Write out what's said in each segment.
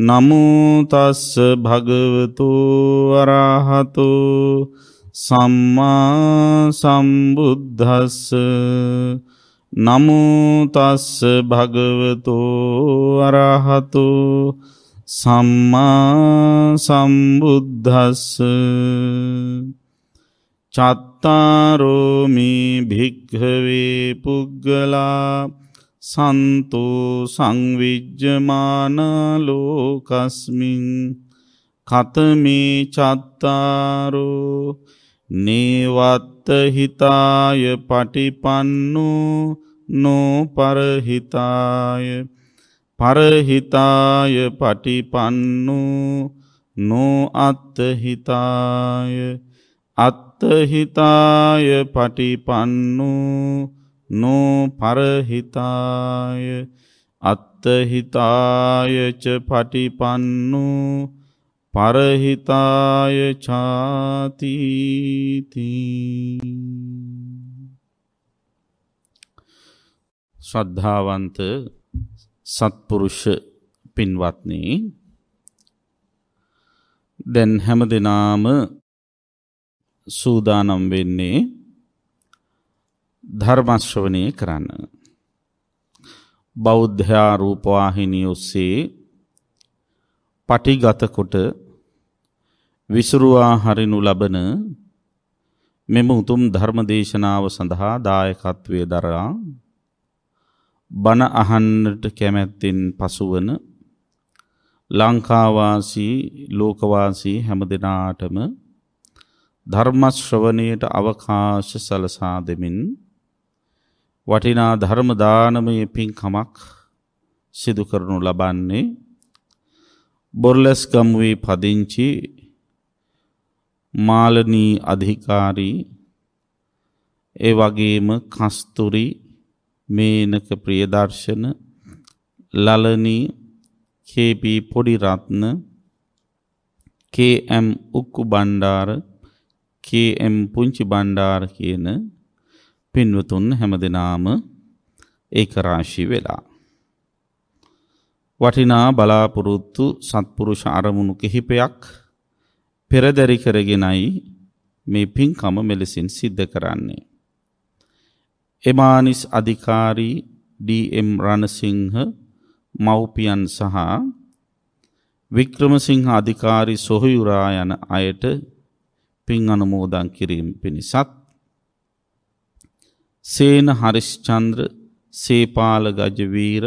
නමුතස්ස භගවතු වරහතු සම්මා සම්බුද්ධස්ස නමුතස්ස භගවතු වරහතු සම්මා සම්බුද්ධස්ස චත්තාරෝමි භික්හවේ පුද්ගලා සන්තෝ සංවිජ්්‍යමානා ලෝකස්මින් කතමේ චත්තාරෝ නේවත්ත හිතාය පටිපන්නෝ නෝ පරහිතාය පරහිතාය පටිපන්නෝ නෝ අත්තහිතාය අත්තහිතාය පටිපන්නෝ නෝ පරහිතාය අත්තහිතාය ච පටිපන්නෝ පරහිතාය ඡාතිති ශ්‍රද්ධාවන්ත සත්පුරුෂ පින්වත්නි දැන් හැම දිනාම සූදානම් වෙන්නේ ධර්මශ්‍රවනය කරන්න. බෞද්ධයා රූපවාහිනී ඔස්සේ පටිගතකොට විසුරුවා හරිනු ලබන මෙම උතුම් ධර්මදේශනාව සඳහා දායකත්වය දරා බණ අහන්නට කැමැත්තෙන් පසුවන ලංකාවාසී ලෝකවාසී හැම දෙනාටම ධර්මශ්‍රවණයට අවකාශ සලසා දෙමින් වටිනා ධර්ම දානමය පින්කමක් සිදු කරනු ලබන්නේ බොර්ලස්ගම් වී පදිංචි මාලනී අධිකාරී ඒ වගේම කස්තුරි මේනක ප්‍රියදර්ශන ලලනී කේපී පොඩිරත්න කේම් උක්කු බණ්ඩාර කේම් පුංචි බණ්ඩාර කියන පින්වතුන් හැම දෙනාම ඒක රාශී වෙලා. වටිනා බලාපොරොත්තු සත්පුරුෂ අරමුණු කිහිපයක් පෙරදැරි කරගෙනයි මේ පින්කම මෙලෙසින් සිද්ධ කරන්නේ. එමානිස් අධිකාරී ඩම් රණසිංහ මව්පියන් සහ වික්‍රමසිංහ අධිකාරි සොහයුරා යන අයට පින් අනුමෝදන් කිරීම පිණිසත් සේන හරිශ්චන්ද්‍ර සේපාල ගජවීර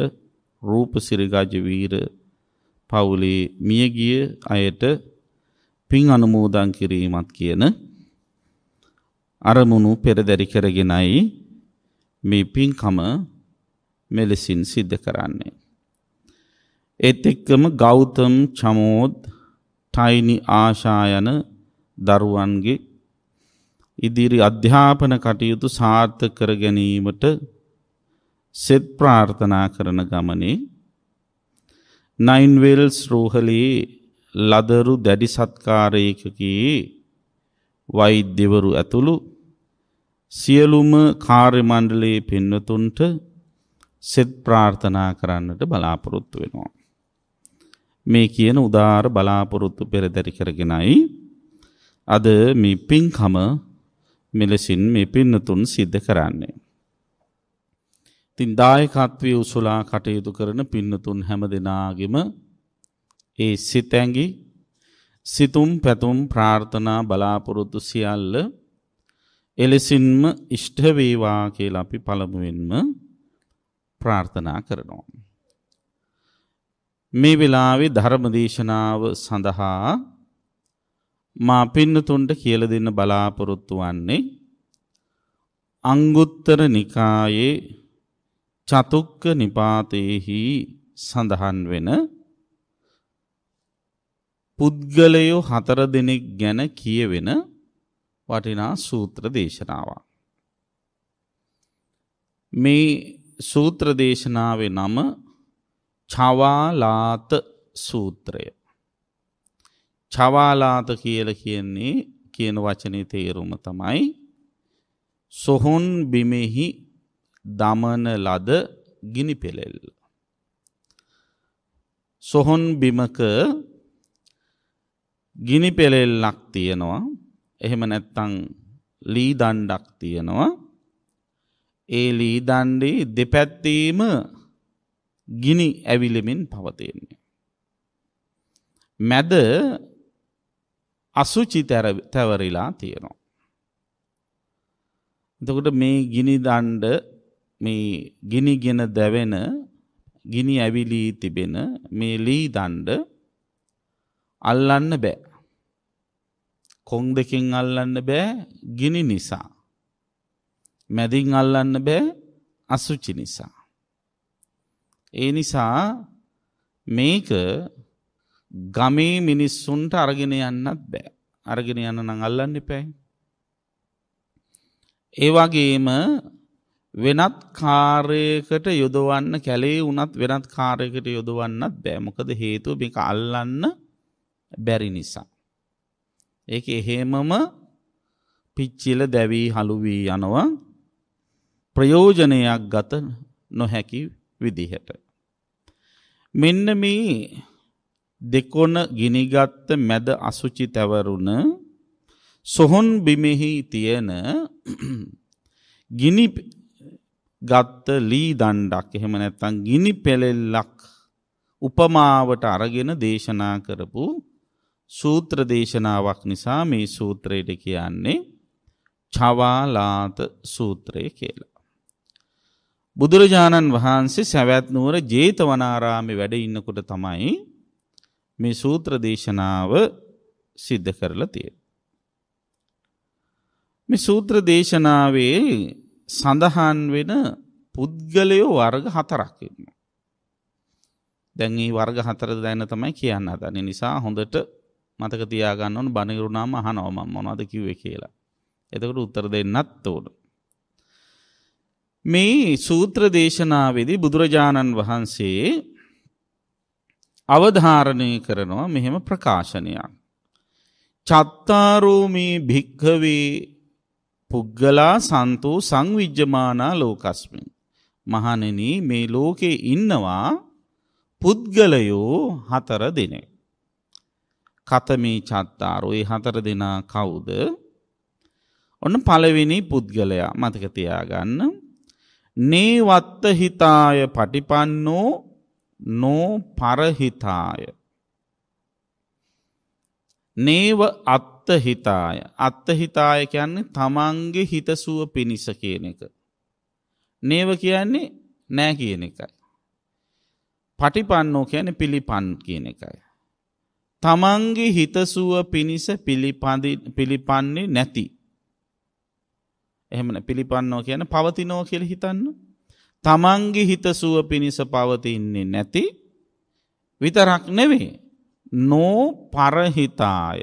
රූපසිරි ගජවීර පවුලේ මියගිය අයට පින් අනුමෝදන් කිරීමත් කියන අරමුණු පෙරදැරි කරගෙනයි මේ පින්කම මෙලෙසින් සිද්ධ කරන්නේ. එත් එක්කම ගෞතම් චමෝද් ටයිනි ආශායන දරුවන්ගේ ඉදිරි අධ්‍යාපන කටයුතු සාර්ථක කර ගැනීමට සෙත් ප්‍රාර්ථනා කරන ගමනේ නයින්වෙල්ස් රෝහලේ ලදරු දැඩි සත්කාරයකකී වෛද්‍යවරු ඇතුළු සියලුම කාර්ය මණ්ඩලයේ පින්නතුන්ට සෙත් ප්‍රාර්ථනා කරන්නට බලාපොරොත්තු වෙනවා. මේ කියන උදාර බලාපොරොත්තු පෙරදරි කරගෙනයි අද මේ පින්කම මෙලෙසින් මේ පින්නතුන් සිද්ධ කරන්නේ. තින් දායකත්වය උසුලා කටයුතු කරන පින්නතුන් හැම දෙනාගෙම ඒ සිතැඟි සිතුම් පැතුම් ප්‍රාර්ථනා බලාපොරොත්තු සියල්ල එලෙසින්ම ඉෂ්ඨවේවා කියලා අපි පළමුුවෙන්ම ප්‍රාර්ථනා කරනවා. මේ වෙලාවේ ධර්මදේශනාව සඳහා මා පින්නතුන්ට කියල දෙන්න බලාපොරොත්තු වන්නේ අංගුත්තර නිකායේ චතුක්ක නිපාතයෙහි සඳහන් වෙන පුද්ගලයෝ හතර දෙනෙක් ගැන කියවෙන වටිනා සූත්‍ර දේශනාවක්. මේ සූත්‍ර දේශනාවේ නම චවාලාත සූත්‍රය. චවාලාත කියල කියන්නේ කියන වචනය තේරුම තමයි සොහොන් බිමෙහි දමන ලද ගිනි පෙළෙල්. සොහොන් බිමක ගිනි පෙළෙල්ලක් තියෙනවා එහෙම නැත්තං ලී දණ්ඩක් තියෙනවා ඒ ලී දණ්ඩේ දෙපැත්තීම ගිනි ඇවිලිමින් පවතින්නේ. මැද අසුචි තැවරිලා තියෙනවා. එතකොට මේ ගිනි දණ්ඩ මේ ගිනිගෙන දැවෙන ගිනි ඇවිලී තිබෙන මේ ලී දණ්ඩ අල්ලන්න බෑ. කොන් දෙකෙන් අල්ලන්න බෑ ගිනි නිසා. මැදින් අල්ලන්න බෑ අසුචි නිසා. ඒ නිසා මේක ගමේ මිනිස්සුන්ට අරගෙන යන්නත් බෑ. අරගෙන යන්න නම් අල්ලන්න එපෑයි. ඒ වගේම වෙනත් කාර්යයකට යොදවන්න කැලේ වුණත් වෙනත් කාර්යයකට යොදවන්නත් බෑ. මොකද හේතුව මේක අල්ලන්න බැරි නිසා. ඒක එහෙමම පිච්චිල දැවී හලු වී යනවා. ප්‍රයෝජනයක් ගත නොහැකි විදිහට. මෙන්න මේ දෙකොන ගිනිගත්ත මැද අසුචි තැවරුණ සොහොන් බිමෙහි තියෙන ගිනි ගත්ත ලී දණ්ඩක් එහෙම නැත්තම් ගිනි පෙලෙල්ලක් උපමාවට අරගෙන දේශනා කරපු සූත්‍ර දේශනාවක් නිසා මේ සූත්‍රයට කියන්නේ චවාලාත සූත්‍රය කියලා. බුදුරජාණන් වහන්සේ සැවැත් නුවර ජේතවනාරාමේ වැඩ ඉන්නකොට තමයි මේ සූත්‍ර දේශනාව සිද්ධ කරලා තියෙනවා. මේ සූත්‍ර දේශනාවේ සඳහන් වෙන පුද්ගලයෝ වර්ග හතරක් ඉන්නවා. දැන් මේ වර්ග හතර දැන තමයි කියන්න හදන්නේ. නිසා හොඳට මතක තියාගන්න ඕන බණිරුණාම අහනවා මම මොනවද කිව්වේ කියලා. එතකොට උත්තර දෙන්නත් ඕන. මේ සූත්‍ර දේශනාවේදී බුදුරජාණන් වහන්සේ අවධාරණය කරනවා මෙහෙම ප්‍රකාශනයක්. චත්තාරෝමේ භික්හවේ පුද්ගලා සන්තෝ සංවිජ්‍යමානා ලෝකස්මින්. මහනෙන මේ ලෝකේ ඉන්නවා පුද්ගලයෝ හතර දෙනෙක්. කතමේ චත්තාරෝයි හතර දෙනා කවුද ඔන්න පළවෙනි පුද්ගලයා මතක තියාගන්න නේවත්ත හිතාය පටිපන්නෝ නෝ පරහිතාය. නේව අත්තහිතාය අත්තහිතාය කියන්නේ තමන්ගේ හිතසුව පිණිස කියන එක. නේව කියන්නේ නෑ කියන එකයි. පටිපන්නෝ කියන පිළිපන් කියන එකයි. තමන්ගේ හිතසුව පිණිස පිළිපන්නේ නැති. එහෙමන පිළිපන්නෝ කියන පවතිනෝ කියල හිතන්න තමන්ගි හිතසුව පිණිස පවතින්නේ නැති විතරක් නෙවේ. නෝ පරහිතාය.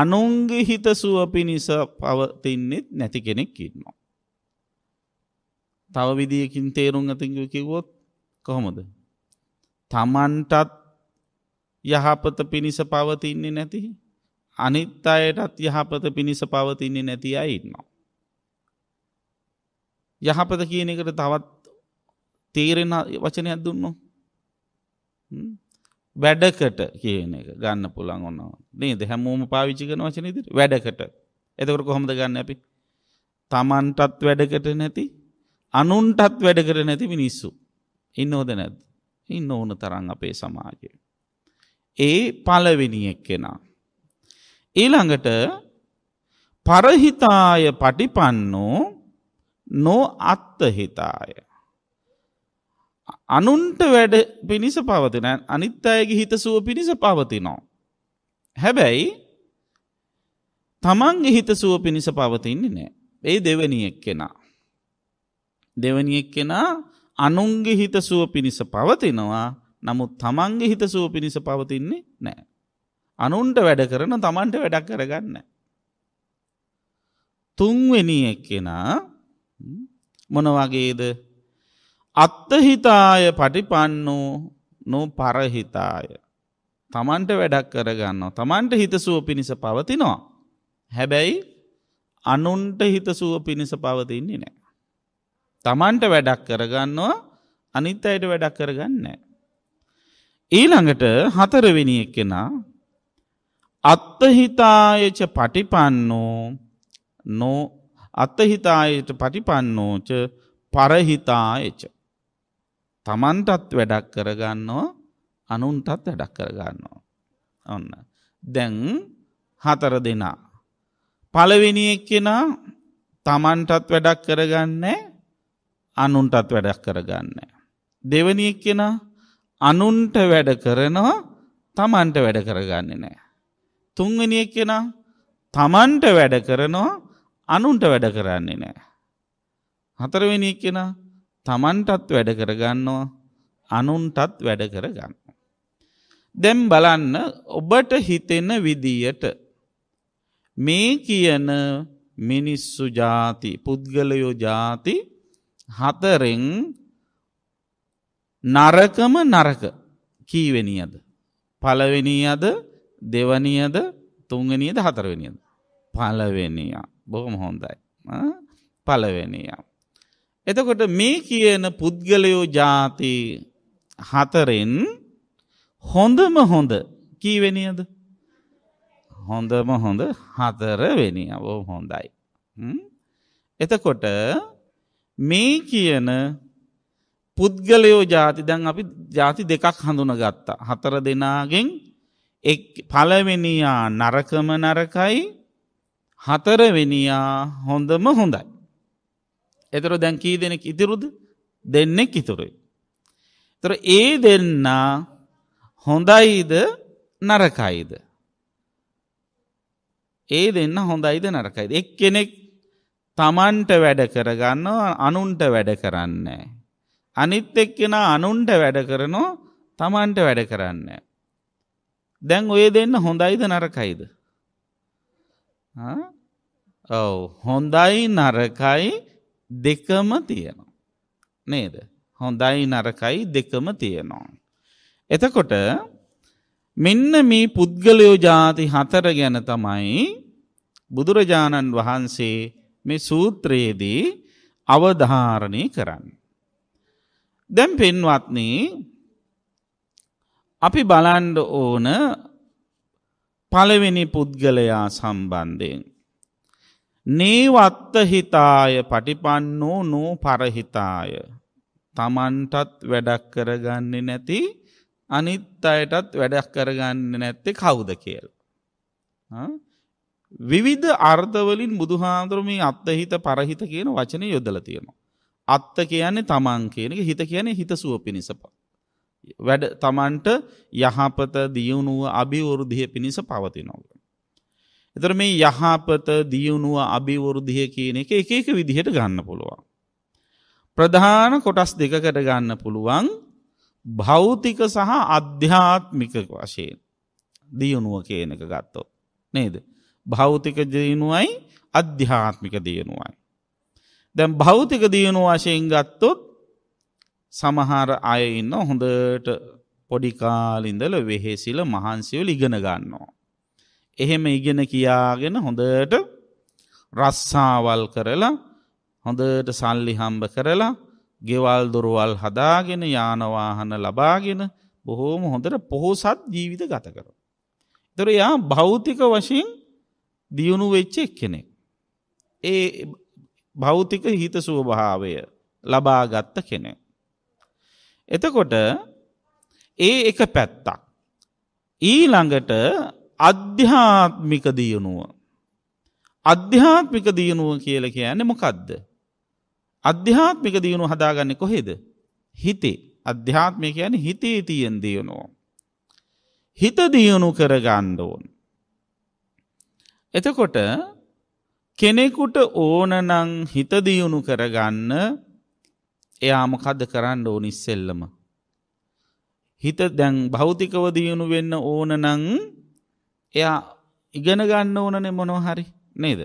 අනුන්ගේ හිතසුව පිණිස පවතින්නෙත් නැති කෙනෙක් ඉන්නවා. තව විදියකින් තේරුම් අතිංග කිව්වොත් කොහොමද. තමන්ටත් යහපත පිණිස පවතින්නේ නැති අනිත් අයටත් යහපත පිණිස පවතින්නේ නැති අය ඉන්නවා. යහපත කියන එකට තවත් තේරෙන වචනයක් දුන්නු වැඩකට කියන එක ගන්න පුළන් ඔන්නවා නේද හැමෝම පාවිච්චි කරන වචන ඉදිරි වැඩකට එතකොට කොහොමද ගන්න අපි තමන්ටත් වැඩකට නැති අනුන්ටත් වැඩකට නැති මිනිස්සු ඉන්න හොද නැද්ද ඉන්න ඕන තරන් අපේ සමාජය ඒ පලවෙනියෙක් කෙනා ඊළඟට පරහිතාය පටිපන්නෝ නෝ අත්තහිතාය අනුන්ට වැඩ පිණිස පවතින අනිත් අයගේ හිතසුව පිණිස පවතිනවා. හැබැයි තමන්ගේ හිතසුව පිණිස පවතින්නේ නෑ. ඒ දෙවනියෙක් කෙනා. දෙවනියෙක් කෙනා අනුන්ගේ හිතසුව පිණිස පවතිනවා නමුත් තමන්ගේ හිතසුව පිණිස පවතින්නේ නෑ. අනුන්ට වැඩ කරන තමන්ට වැඩක් කරගන්න. තුන්වෙනියෙක් කෙනා මොනවගේද අත්තහිතාය පටිපන්නෝ නෝ පරහිතාය. තමන්ට වැඩක් කරගන්නවා. තමන්ට හිතසුව පිණිස පවතිනවා. හැබැයි අනුන්ට හිතසුව පිණිස පවතින්නේ නෑ. තමන්ට වැඩක් කරගන්නවා අනිත් අයට වැඩක් කරගන්න. ඊළඟට හතරවෙනි එක්කෙනා අත්තහිතායච පටිපන්නෝ නෝ අත්තහිතායට පටිපන්නෝච පරහිතායච. තමන්ටත් වැඩක් කරගන්නවා අනුන්ටත් වැඩක් කරගන්නවා. ඔන්න. දැන් හතර දෙනා. පළවෙනි එක්කෙනා තමන්ටත් වැඩක් කරගන්නේ අනුන්ටත් වැඩක් කරගන්නේ. දෙවනි එක්කෙනා අනුන්ට වැඩ කරනවා තමන්ට වැඩ කරගන්නේ නෑ. තුන්වෙනි එක්කෙනා තමන්ට වැඩ කරනවා අනුන්ට වැඩ කරන්නේ නෑ. හතරවෙනි එක්කෙනා තමන්ටත් වැඩ කරගන්නවා අනුන්ටත් වැඩ කරගන්න. දැම් බලන්න ඔබට හිතෙන විදියට මේ කියන මිනිස්සු ජාති පුද්ගලයෝ ජාති හතරෙන් නරකම නරක කීවෙනියද. පලවෙනියද දෙවනියද තුංගනියද හතරවෙනියද. පලවෙනියා බොහොම හොඳයි පලවෙනියා. එතකොට මේ කියන පුද්ගලයෝ ජාති හතරෙන් හොඳම හොඳ කීවෙනියද හොඳම හොඳ හතරවෙනි අවෝ හොඳයි. එතකොට මේ කියන පුද්ගලයෝ ජාති දැන් අපි ජාති දෙකක් හඳුන ගත්තා. හතර දෙනාගෙන් පලවෙනියා නරකම නරකයි හතරවෙනියා හොඳම හොඳයි. එතර දැන් කී දෙනෙක් ඉතිරුද දෙන්නෙක් ඉතුරුයි. තොර ඒ දෙන්නා හොඳයිද නරකයිද. ඒ දෙන්න හොඳයිද නරකයිද. එක් කෙනෙක් තමන්ට වැඩ කරගන්නවා අනුන්ට වැඩ කරන්නේ. අනිත් එක්කෙන අනුන්ට වැඩ කරනවා තමන්ට වැඩ කරන්න. දැන් ඔය දෙන්න හොඳයිද නරකයිද. ඔව හොඳයි නරකයි දෙකම තියෙනවා. නේද. හොඳයි නරකයි දෙකම තියෙනවා. එතකොට මෙන්න මේ පුද්ගලයෝ ජාති හතර ගැන තමයි බුදුරජාණන් වහන්සේ මේ සූත්‍රයේදී අවධාරණය කරන්න. දැම් පෙන්වත්න අපි බලන්ඩ ඕන පළවෙනි පුද්ගලයා සම්බන්ධයෙන් නේවත්ත හිතාය පටිපන්නෝ නෝ පරහිතාය. තමන්ටත් වැඩක් කරගන්නේ නැති අනිත් අයටත් වැඩක් කරගන්න නැත්තේ කවුද කියල. විවිධ අර්ථවලින් බුදුහාන්දුරම අත්තහිත පරහිත කියන වචන යොදල තියෙනවා. අත්ත කියන්නේ තමන් කියනක හිත කියන හිත සුව පිණිසප. වැඩ තමන්ට යහපත දියුණුව අභිවෘද්ධිය පිණිස පවතිනොව. එතර මේ යහපත දියුණුව අභිවෘද්ධිය කියන එක එක එක විදිහට ගන්න පුළුවන්. ප්‍රධාන කොටස් දෙකකට ගන්න පුළුවන් භෞතික සහ අධ්‍යාත්මික වශයෙන් දියුණුව කියන එක ගත්තෝ. නේද. භෞතික දියුණුවයි අධ්‍යාත්මික දියුණුවයි. දැන් භෞතික දියුණුව වශයෙන් ගත්තොත් සමහර අය ඉන්න හොඳට පොඩිකාලින්දල වෙහෙසිල මහන්සිවල ඉගෙන ගන්නවා. එහෙම ඉගෙන කියාගෙන හොඳට රස්සාවල් කරලා හොඳට සල්ලි හම්බ කරලා ගෙවල් දොරවල් හදාගෙන යානවාහන ලබාගෙන බොහෝම හොඳට පොහොසත් ජීවිත ගත කර. තොර යා භෞතික වශයෙන් දියුණු වෙච්ච එක් කෙනෙක්. ඒ භෞතික හිත සුවභාවය ලබාගත්ත කෙනෙ. එතකොට ඒ එක පැත්තක්. ඊළඟට අධ්‍යාත්මික දියුණුව. අධ්‍යාත්මික දියුණුව කියල කියන්න මොකක්ද. අධ්‍යාත්මික දියුණු හදාගන්න කොහේද. හිතේ අධ්‍යාත්මය කියන හිතේ තියෙන් දියුණුව. හිත දියුණු කරගණ්ඩෝන්. එතකොට කෙනෙකුට ඕනනං හිතදියුණු කරගන්න එයාමකද කරන්න ඕන ඉස්සෙල්ලම. හිත දැන් භෞතිකව දියුණු වෙන්න ඕනනං එයා ඉගෙන ගන්න ඕනනේ මොනෝ හරි නේද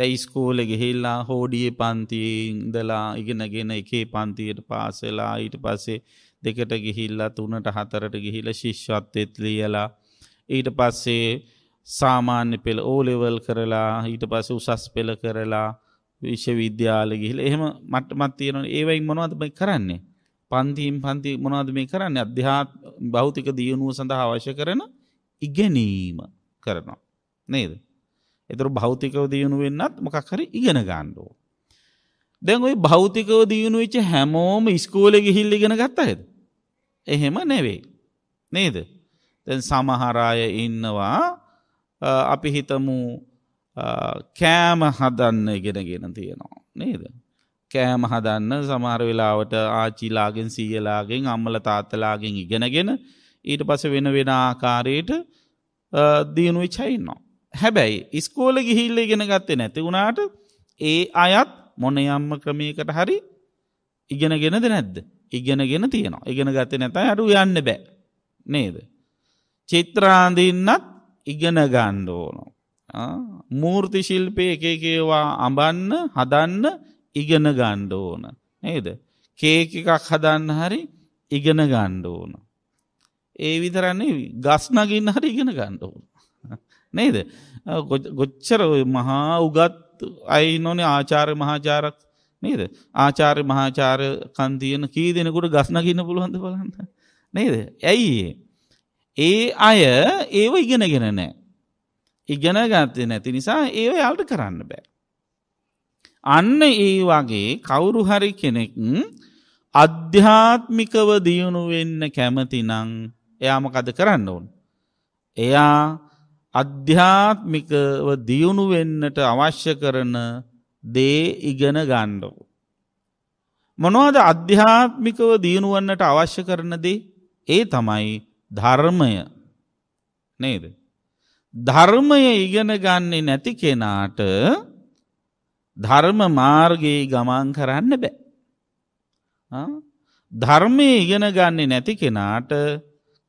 දැ ස්කෝල ගෙහිල්ලා හෝඩිය පන්තිදලා ඉගෙනගෙන එකේ පන්තියට පාසලා ඊට පස්සේ දෙකට ගිහිල්ලා තුනට හතරට ගිහිල ශිෂ්වත්තෙත් ලියලා ඊට පස්සේ සාමාන්‍ය පෙළ ඕලෙවල් කරලා ඊට පස උසස් පෙළ කරලා විශ්වවිද්‍යාල ගිහිල එහෙම මටමත් තියෙන ඒවයි මොනවදම කරන්නේ පන්තිීම් පන්ති මොනවද මේ කරන්න අධ්‍යාත් භෞතික දියුණුව සඳහා අවශ්‍ය කරන ඉගෙනීම කරනවා. නේද? ඒතර භෞතිකව දියුණු වෙන්නත් මොකක් හරි ඉගෙන ගන්න ඕන. දැන් ওই භෞතිකව දියුණු වෙච්ච හැමෝම ඉස්කෝලේ ගිහිල්ලා ඉගෙන ගත්තද? එහෙම නෙවෙයි. නේද? දැන් සමහර අය ඉන්නවා අපි හිතමු කෑම හදන්න ඉගෙනගෙන තියෙනවා. නේද? කෑම හදන්න සමහර වෙලාවට ආච්චිලාගෙන් සීයලාගෙන් අම්මලා තාත්තලාගෙන් ඉගෙනගෙන ඊට පස වෙන වෙන ආකාරයට දියුණු විචයින්නවා. හැබැයි ඉස්කෝල ගිහිල්ල ගෙන ගත්තේ නැති වුණාට ඒ අයත් මොනයම්ම ක්‍රමයකට හරි ඉගෙන ගෙනද නැද්ද ඉගෙන ගෙන තියෙනවා ඉගෙන ගත්ත නැතයි අඩු යන්න බෑ නේද. චිත්‍රාන්දින්නත් ඉගෙන ගණ්ඩ ඕනො. මූර්ති ශිල්පය එකකේවා අඹන්න හදන්න ඉගෙන ගණ්ඩ ඕන නේද. කේක එකක් හදන්න හරි ඉගෙන ගණ්ඩ ඕන. ඒ විතරන්නේ ගස්නගින් හරි ඉගෙන ගණ්ඩ. නේද ගොච්චර මහා උගත් අයි නොනේ ආචාරය මහාචාරක් නේද ආචාරය මහාචාර කන්තියන කී දෙෙනකුට ගස්නගන්න පුළුවන්ද බලන්න නේද ඇයි ඒ අය ඒව ඉගෙනගෙන නෑ ඉගෙන ගත්තය නැති නිසා ඒව යාල්ට කරන්න බෑ. අන්න ඒ වගේ කවුරු හරි කෙනෙක් අධ්‍යාත්මිකව දියුණු වෙන්න කැමති නං එයාම කද කරන්න ඕන්. එයා අධ්‍යාත්මිකව දියුණු වෙන්නට අවශ්‍ය කරන දේ ඉගෙන ගණ්ඩෝ. මොනවද අධ්‍යාත්මිකව දියුණුවන්නට අවශ්‍ය කරනදේ ඒ තමයි ධර්මය නේද. ධර්මය ඉගෙන ගන්නේ නැති කෙනාට ධර්ම මාර්ගයේ ගමන් කරන්න බෑ. ධර්මය ඉගෙන ගන්නේ නැති කෙනාට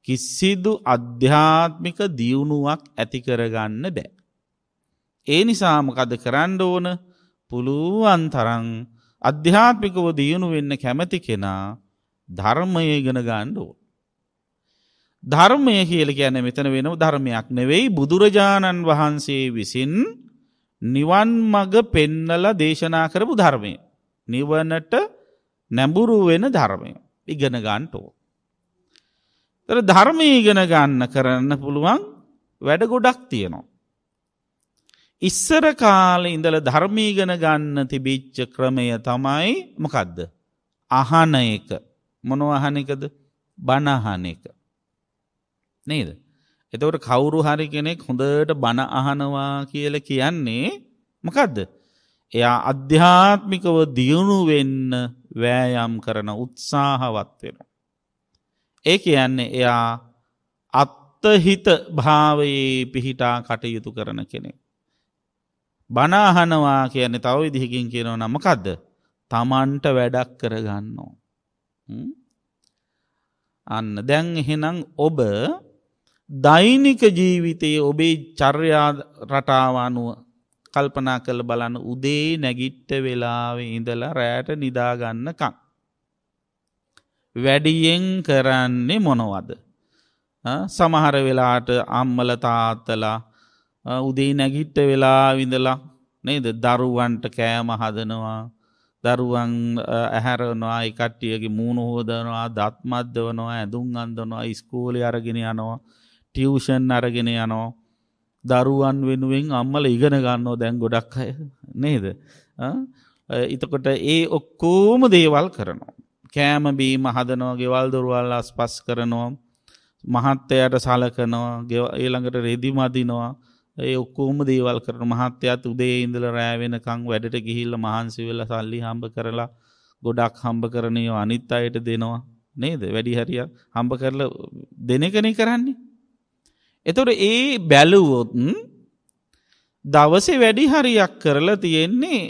කිසිදු අධ්‍යාත්මික දියුණුවක් ඇති කරගන්න බෑ. ඒ නිසා මොකද කරන්න ඕන පුළුවන් තරම් අධ්‍යාත්මිකව දියුණු වෙන්න කැමති කෙනා ධර්මය ඉගෙන ගන්න ඕන. ධර්මය කියලා කියන්නේ මෙතන වෙනව ධර්මයක් නෙවෙයි බුදුරජාණන් වහන්සේ විසින් නිවන් මඟ පෙන්නලා දේශනා කරපු ධර්මය. නිවනට නැඹුරු වෙන ධර්මය ඉගෙන ගන්න ඕන. තර ධර්මය ඉගෙන ගන්න කරන්න පුළුවන් වැඩ ගොඩක් තියෙනවා. ඉස්සර කාල ඉඳල ධර්මීගෙන ගන්න තිබිච්ච ක්‍රමය තමයි මොකදද. අහන එක මොනවහනකද බණහන එක. නේද. එතවට කවුරු හරි කෙනෙක් හොඳට බණ අහනවා කියල කියන්නේ මොකදද. එයා අධ්‍යාත්මිකව දියුණු වෙන්න වෑයම් කරන උත්සාහවත් වෙනවා. ඒ කියන්නේ එයා අත්තහිත භාවයේ පිහිටා කටයුතු කරන කෙනෙක්. බනාහනවා කියන්නේ තව විදිහකින් කියනව නමකක්ද තමන්ට වැඩක් කරගන්නෝ. අන්න දැන් එහෙනම් ඔබ දෛනික ජීවිතයේ ඔබේ චර්යා රටාව අනුව කල්පනා කළ බලන්න උදේ නැගිට්ට වෙලාව ඉඳලා රෑට නිදාගන්නකං. වැඩියෙන් කරන්නේ මොනවද. සමහර වෙලාට අම්මල තාත්තලා උදේ නැගිට්ට වෙලා විඳලා නේද දරුවන්ට කෑම හදනවා දරුවන් ඇහැරනවා එකට්ටියගේ මූුණහෝදනවා දත්මද්ද වනවා ඇඳුම් අන්දනවා ඉස්කෝලි අරගෙන යනවා ටියවෂන් අරගෙන යනෝ දරුවන් වෙනුවෙන් අම්මල ඉගෙන ගන්නෝ දැන් ගොඩක් අය නේද එතකොට ඒ ඔක්කෝම දේවල් කරනවා කෑමබීම හදනෝ ගෙවල් දොරුවල් අස්පස් කරනවා. මහත්තයට සලකනවා ගෙව ඒළඟට රෙදි මදිනවා ඒ ඔක්කෝම දේවල් කරන මහත්තයත් උදේ ඉඳල රෑවෙනකං වැඩට ගිහිල්ල මහන්සිවෙල සල්ලි හම්බ කරලා ගොඩක් හම්බ කරනය අනිත් අයට දෙනවා නේද වැඩි හරිය හම්බ කරල දෙන කනේ කරන්නේ. එතොට ඒ බැලුවොත්න් දවසේ වැඩි හරියක් කරලා තියෙන්නේ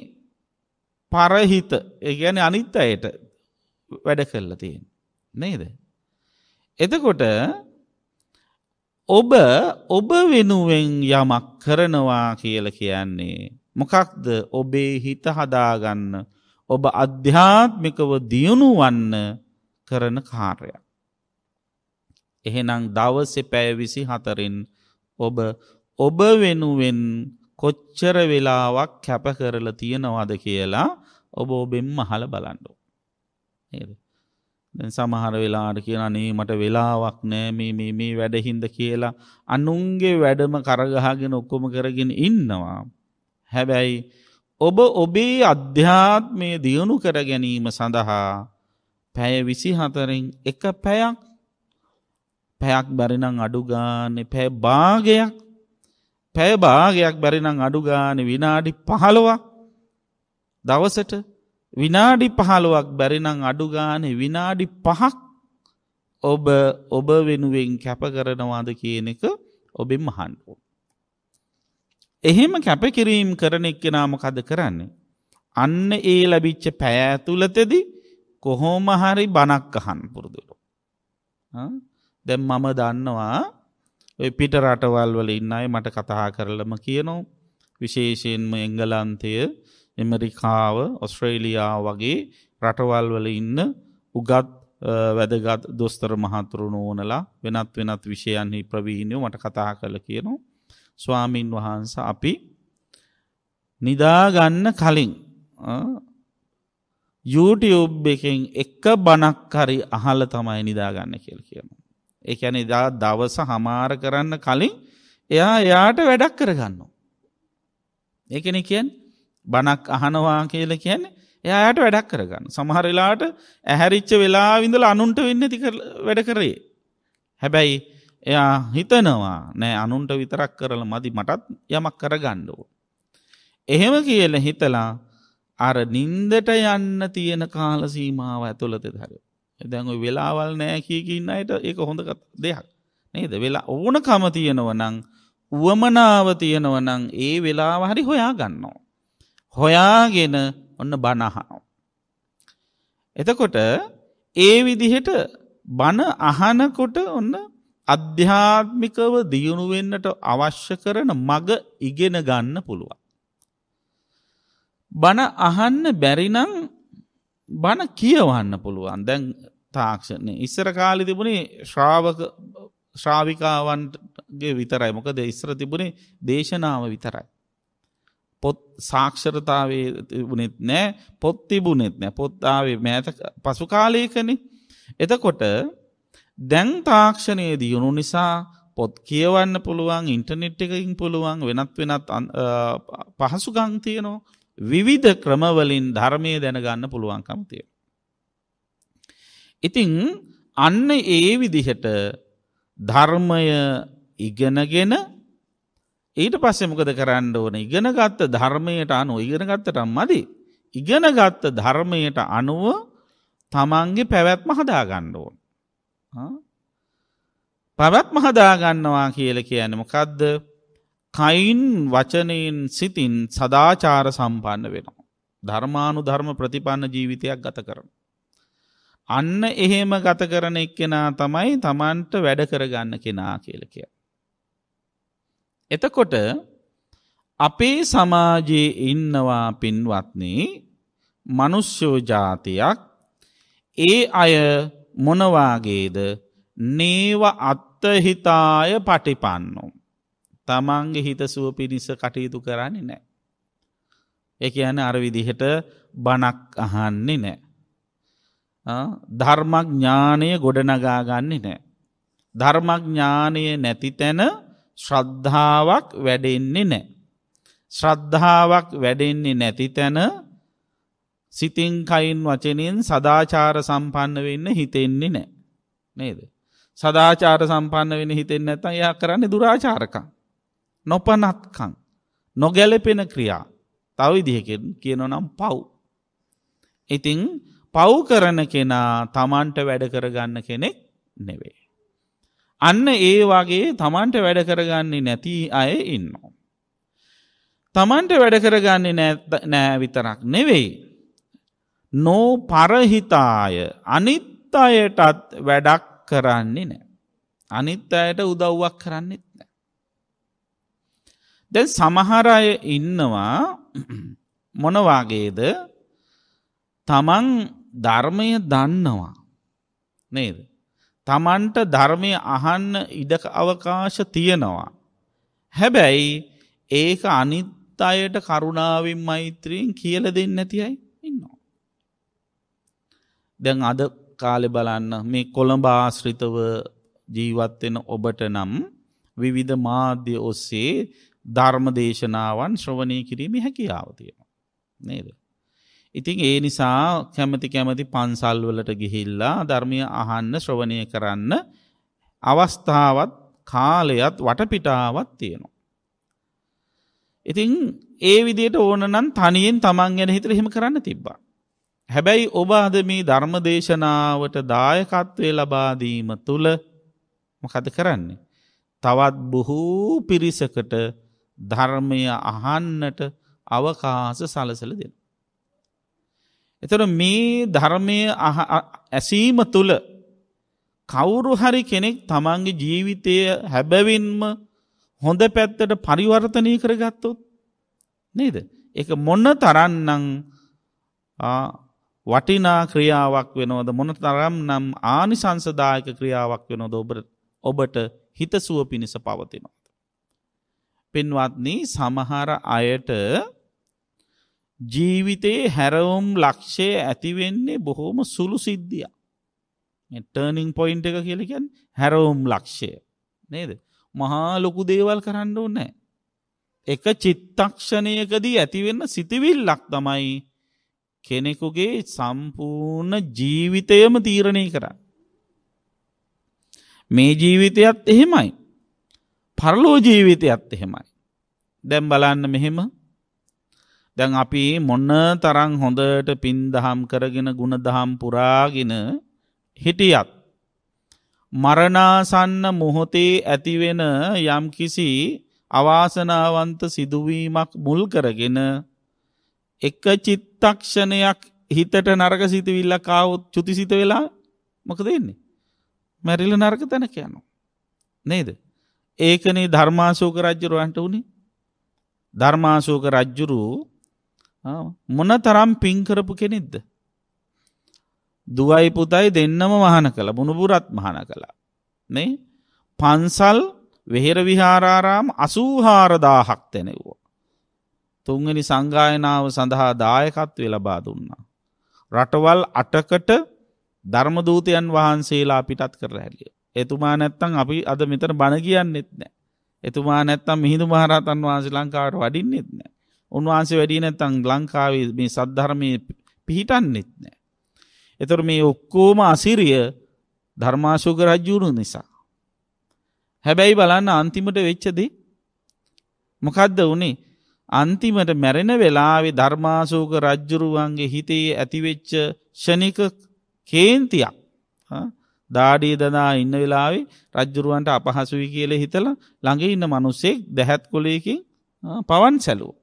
පරහිත ඒ ගැන අනිත් අයට වැඩ කරලා තියෙන. නේද. එතකොට ඔබ ඔබ වෙනුවෙන් යමක් කරනවා කියල කියන්නේ. මොකක්ද ඔබේ හිත හදාගන්න ඔබ අධ්‍යාත්මිකව දියුණුවන්න කරන කාර්යක්. එහෙනම් දවසෙ පැයවිසි හතරින් ඔබ ඔබ වෙනුවෙන් කොච්චර වෙලාවක් කැප කරල තියෙනවාද කියලා ඔබ ඔබෙන් මහල බලන්ඩෝ. සමහර වෙලාට කියන නේ මට වෙලාවක් නෑ මේ මේ වැඩහින්ද කියලා අනුන්ගේ වැඩම කරගහගෙන ඔක්කොම කරගෙන ඉන්නවා. හැබැයි ඔබ ඔබේ අධ්‍යාත්මය දියුණු කර ගැනීම සඳහා පැය විසි හතරෙන් එක පැයක් පැයක් බැරිනං අඩුගානෙ පැ භාගයක් පැය භාගයක් බැරිනං අඩුගානෙ විනාඩි පහළොවක් දවසට විනාඩි පහළුවක් බැරිනං අඩුගානේ විනාඩි පහක් ඔබ ඔබ වෙනුවෙන් කැප කරනවාද කියන එක ඔබෙන් මහන්ඩුව. එහෙම කැපකිරීම් කරන එක්කෙනාම කද කරන්නේ. අන්න ඒ ලැබිච්ච පෑඇතුලතෙදි කොහෝම හරි බණක් අහන් පුරදුරු. දැම් මම දන්නවා පිට රටවල් වල ඉන්න අයි මට කතා කරලම කියනෝ විශේෂයෙන්ම එංගලන්තය එමරිකාව ඔස්ට්‍රේලියාව වගේ රටවල් වල ඉන්න උගත් වැදගත් දොස්තර මහතුරුණ ඕනලා වෙනත් වෙනත් විෂයන්හි ප්‍රවීණය මට කතා කළ කියනු. ස්වාමීන් වහන්ස අපි නිදාගන්න කලින් YouTube එකෙන් එක බණක් හරි අහල තමයි නිදාගන්න කියල කියනු. එකැන දා දවස හමාර කරන්න කලින් එයා එයාට වැඩක් කරගන්න. එකන කියෙන් බණක් අහනවා කියල කියන එයායට වැඩක් කරගන්න සමහරලාට ඇහැරිච්ච වෙලා විඳල අනුන්ට වෙන්න ති වැඩ කරේ. හැබැයි එයා හිතනවා නෑ අනුන්ට විතරක් කරල මදි මටත් යමක් කර ගණ්ඩෝ. එහෙම කියල හිතලා අර නින්දට යන්න තියෙන කාල සීමාව ඇතුළත දර. එදැඟ වෙලාවල් නෑ කියකින්නයට ඒක හොඳ දෙයක්. නේද වෙලා ඕනකම තියෙනවනං උවමනාව තියෙනවනං ඒ වෙලා හරි හොයා ගන්නවා. හොයාගෙන ඔන්න බණහාව. එතකොට ඒ විදිහට බණ අහනකොට ඔන්න අධ්‍යාත්මිකව දියුණුවෙන්නට අවශ්‍ය කරන මග ඉගෙන ගන්න පුළුවන්. බණ අහන්න බැරිනම් බණ කියවන්න පුළුවන් දැන් තාක්ෂණය ඉස්සර කාලි තිබුණේ ශ්‍රාවක ශ්‍රාවිකාවන්ගේ විතරයි මොකද ඉස්සර තිබුණේ දේශනාව විතරයි. පොත් සාක්ෂරතාවේ වනෙත් නෑ පොත්තිබුනෙත් නෑ පොත්තාවේ මෑත පසු කාලයකන එතකොට දැන් තාක්ෂණයේ දියුණු නිසා පොත් කියවන්න පුළුවන් ඉන්ටනෙට් එකකින් පුළුවන් වෙනත් වෙනත් පහසුගං තියනෝ විවිධ ක්‍රමවලින් ධර්මය දැනගන්න පුළුවන්කමතිය. ඉතිං අන්න ඒ විදිහට ධර්මය ඉගෙනගෙන ඊට පස්සෙමකද කරන්න ඕන ඉගෙනගත්ත ධර්මයට අනුව ඉගෙනගත්තට මදි. ඉගෙනගත්ත ධර්මයට අනුව තමන්ගේ පැවැත්ම හදාගන්න ඕන. පැවැත්ම හදාගන්නවා කියල කියන්නම කදද කයින් වචනයෙන් සිතින් සදාචාර සම්පන්න වෙනවා. ධර්මානු ධර්ම ප්‍රතිපන්න ජීවිතයක් ගත කරන. අන්න එහෙම ගත කරන එක්කෙනා තමයි තමන්ට වැඩ කරගන්න කෙනා කියල කිය. එතකොට අපේ සමාජයේ ඉන්නවා පින්වත්නි මිනිස්සු జాතියක් ඒ අය මොන වාගේද නේව අත්තහිතාය පටිපන්නෝ තමන්ගේ හිත සුව පිණිස කටයුතු කරන්නේ නැහැ ඒ කියන්නේ අර විදිහට බණක් අහන්නේ නැහැ ධර්මඥානය ගොඩනගා ගන්නේ නැහැ ධර්මඥානය නැති තැන ශ්‍රද්ධාවක් වැඩෙන්නේ නෑ. ශ්‍රද්ධාවක් වැඩෙන්නේ නැති තැන සිතින් කයින් වචනෙන් සදාචාර සම්පන්න වෙන්න හිතෙන්නේ නෑ. නේද. සදාචාර සම්පන්න වෙන හිතෙන් නැතන් එයා කරන්න දුරාචාරකං. නොපනත්කං. නොගැලපෙන ක්‍රියා තව විදිහකෙන් කියනොනම් පව්. ඉතිං පව් කරන කෙනා තමන්ට වැඩ කරගන්න කෙනෙක් නෙවේ. අන්න ඒ වගේ තමන්ට වැඩ කරගන්නේ නැති අය ඉන්නවා. තමන්ට වැඩ කරගන්නේ නෑ විතරක් නෙවෙයි. නෝ පරහිතාය අනිත් අයටත් වැඩක් කරන්නේ නෑ. අනිත් අයට උදව්වක් කරන්නෙත් නෑ. දැන් සමහර අය ඉන්නවා මොනවාගේද තමන් ධර්මය දන්නවා නේද තමන්ට ධර්මය අහන්න ඉඩක අවකාශ තියෙනවා. හැබැයි ඒක අනිත් අයට කරුණාවෙන් මෛත්‍රීෙන් කියල දෙන්න නැතියි ඉන්නවා. දැන් අද කාලෙ බලන්න මේ කොළඹ ආශ්‍රිතව ජීවත්වෙන ඔබට නම් විවිධ මාධ්‍ය ඔස්සේ ධර්ම දේශනාවන් ශ්‍රවණය කිරීම හැකියාවතියෙන. නේද. ඉතින් ඒ නිසා කැමති කැමති පන්සල්වලට ගිහිල්ලා ධර්මය අහන්න ශ්‍රවණය කරන්න අවස්ථාවත් කාලයත් වටපිටාවත් තියෙනවා. ඉතින් ඒ විදියට ඕනනම් තනියෙන් තමන් ගැන හිතර හෙම කරන්න තිබ්බා. හැබැයි ඔබ අද මේ ධර්ම දේශනාවට දායකත්වය ලබාදීම තුළ මකද කරන්නේ. තවත් බොහෝ පිරිසකට ධර්මය අහන්නට අවකාස සලසල දෙෙන. එතට මේ ධර්මය ඇසීම තුළ කවුරු හරි කෙනෙක් තමන්ගේ ජීවිතය හැබැවින්ම හොඳ පැත්තට පරිවර්තනය කරගත්තොත් නේද. එක මොන්න තරන්නං වටිනා ක්‍රියාවක් වෙනවද මොන තරම් නම් ආනිසංසදායක ක්‍රියාවක් වෙනොද ඔබට හිතසුව පිණිස පවතිනොත්. පින්වත්නී සමහර අයට ජීවිතයේ හැරවුම් ලක්ෂය ඇතිවෙන්නේ බොහෝම සුළු සිද්ධිය. ටර්නිං පොයින්් එක කියලිකන් හැරවුම් ලක්ෂය නේද. මහා ලොකු දේවල් කරන්න ඕනෑ. එක චිත්තක්ෂණයකදී ඇතිවෙන්න සිතිවිල්ලක් තමයි කෙනෙකුගේ සම්පූර්ණ ජීවිතයම තීරණය කර. මේ ජීවිතයත් එහෙමයි. පරලෝ ජීවිතයත් එහෙමයි. දැම් බලන්න මෙහෙම දැන් අපි මොන තරම් හොඳට පින්දහම් කරගෙන ಗುಣදහම් පුරාගෙන හිටියත් මරණාසන්න මොහොතේ ඇතිවෙන යම්කිසි අවාසනාවන්ත සිදුවීමක් මුල් කරගෙන එක චිත්තක්ෂණයක් හිතට නරක සිතවිල්ලක් ආවොත් චුතිසිත වෙලා මොකද වෙන්නේ? මැරිලා නරක තැනක යනවා. නේද? ඒකනේ ධර්මාශෝක රජුරවන්ට උනේ. ධර්මාශෝක රජුරෝ මොන තරම් පින්කරපු කෙනෙක්ද. දුවයි පුතයි දෙන්නම වහන කළ බුණපුරත් මහන කළා. මේ පන්සල් වෙහෙර විහාරාරාම් අසූහාරදාහක් තැනෙව්වා. තුංගනි සංගායනාව සඳහා දායකත්වය ලබා දුන්නා. රටවල් අටකට ධර්මදූතයන් වහන්සේලා පිටත් කර හැලිය. එතුමා නැත්තං අපි අද මෙතන බණ කියන්නෙත් නෑ. එතුමා නැත්තම් මිහිඳු මහරහතන් වහන්සේ ලංකාවට වඩින්නෙත් නෑ. උන්වහන්සේ වැඩි නැත්තං ලංකාවේ මේ සද්ධර්මය පිහිටන්නෙත් නෑ. එතොර මේ ඔක්කෝම අසිරිය ධර්මාශෝක රජ්ජුරු නිසා. හැබැයි බලන්න අන්තිමට වෙච්චදී මොකද්ද වනේ අන්තිමට මැරෙන වෙලාවේ ධර්මාශෝක රජ්ජුරුවන්ගේ හිතේ ඇතිවෙච්ච ෂණික කේන්තියක් දාඩිය දනා ඉන්න වෙලාවේ රජ්ජුරුවන්ට අපහසුයි කියල හිතලා ළඟ ඉන්න මනුස්සෙක් දැහැත් කොලයකින් පවන් සැලූ.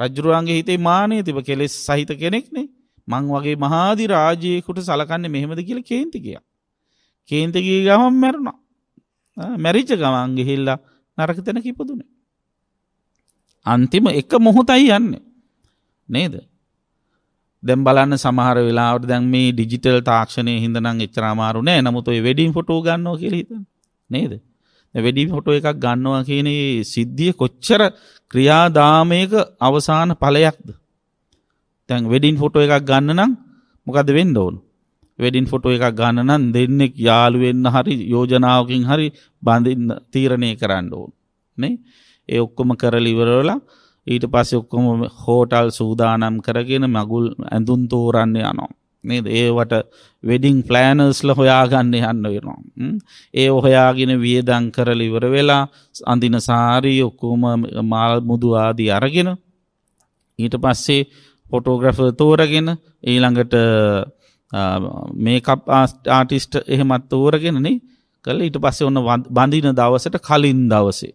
රජ්ජුරුවන්ගේ හිතේ මානය තිබ කෙලෙස් සහිත කෙනෙක්නේ මං වගේ මහාදි රාජයකුට සලකන්න මෙහෙමද කියල කේන්තිකය. කේන්තකී ගමන් මැරුණා මැරිච්ච ගමන්ගේ හිල්ලා නරකතැන කිපදුන. අන්තිම එක මොහොතයි යන්න නේද. දැම් බලන්න සමහර වෙලාට දැන් මේ ඩිජිටල් තාක්ෂණය හිදනම් එච්චරමාරු නෑ නමුතුයි වැඩින් ෆොටෝ ගන්නවා කියලහිත නේද. වැඩින් ෆොටෝ එකක් ගන්නවා කියන සිද්ධිය කොච්චර ක්‍රියාදාමයක අවසාන ඵලයක්ද? දැන් වෙඩින් ෆොටෝ එකක් ගන්න නම් මොකද වෙන්න ඕන? වෙඩින් ෆොටෝ එකක් ගන්න නම් දෙන්නෙක් යාළු වෙන්න හරි යෝජනාවකින් හරි බඳින්න තීරණය කරන්න ඕන. නේ? ඒ ඔක්කොම කරලා ඉවරලා ඊට පස්සේ ඔක්කොම හෝටල් සූදානම් කරගෙන මගුල් ඇඳුම් තෝරන්න යනවා. නේද ඒවට වෙඩිං ප්ලෑනර්ස්ල හොයාගන්න යන්න වෙනවා. ඒ ඔහොයාගෙන වියදං කරල ඉවර වෙලා අඳින සාරී ඔක්කෝම මාල් මුදු ආදී අරගෙන ඊට පස්සේ පොටෝග්‍රෆ තෝරගෙන ඊළඟට මේ ආටිස්ට එහෙමත් තෝරගෙනනේ කළ ඊට පස්සේ ඔන්න බඳින දවසට කලින් දවසේ.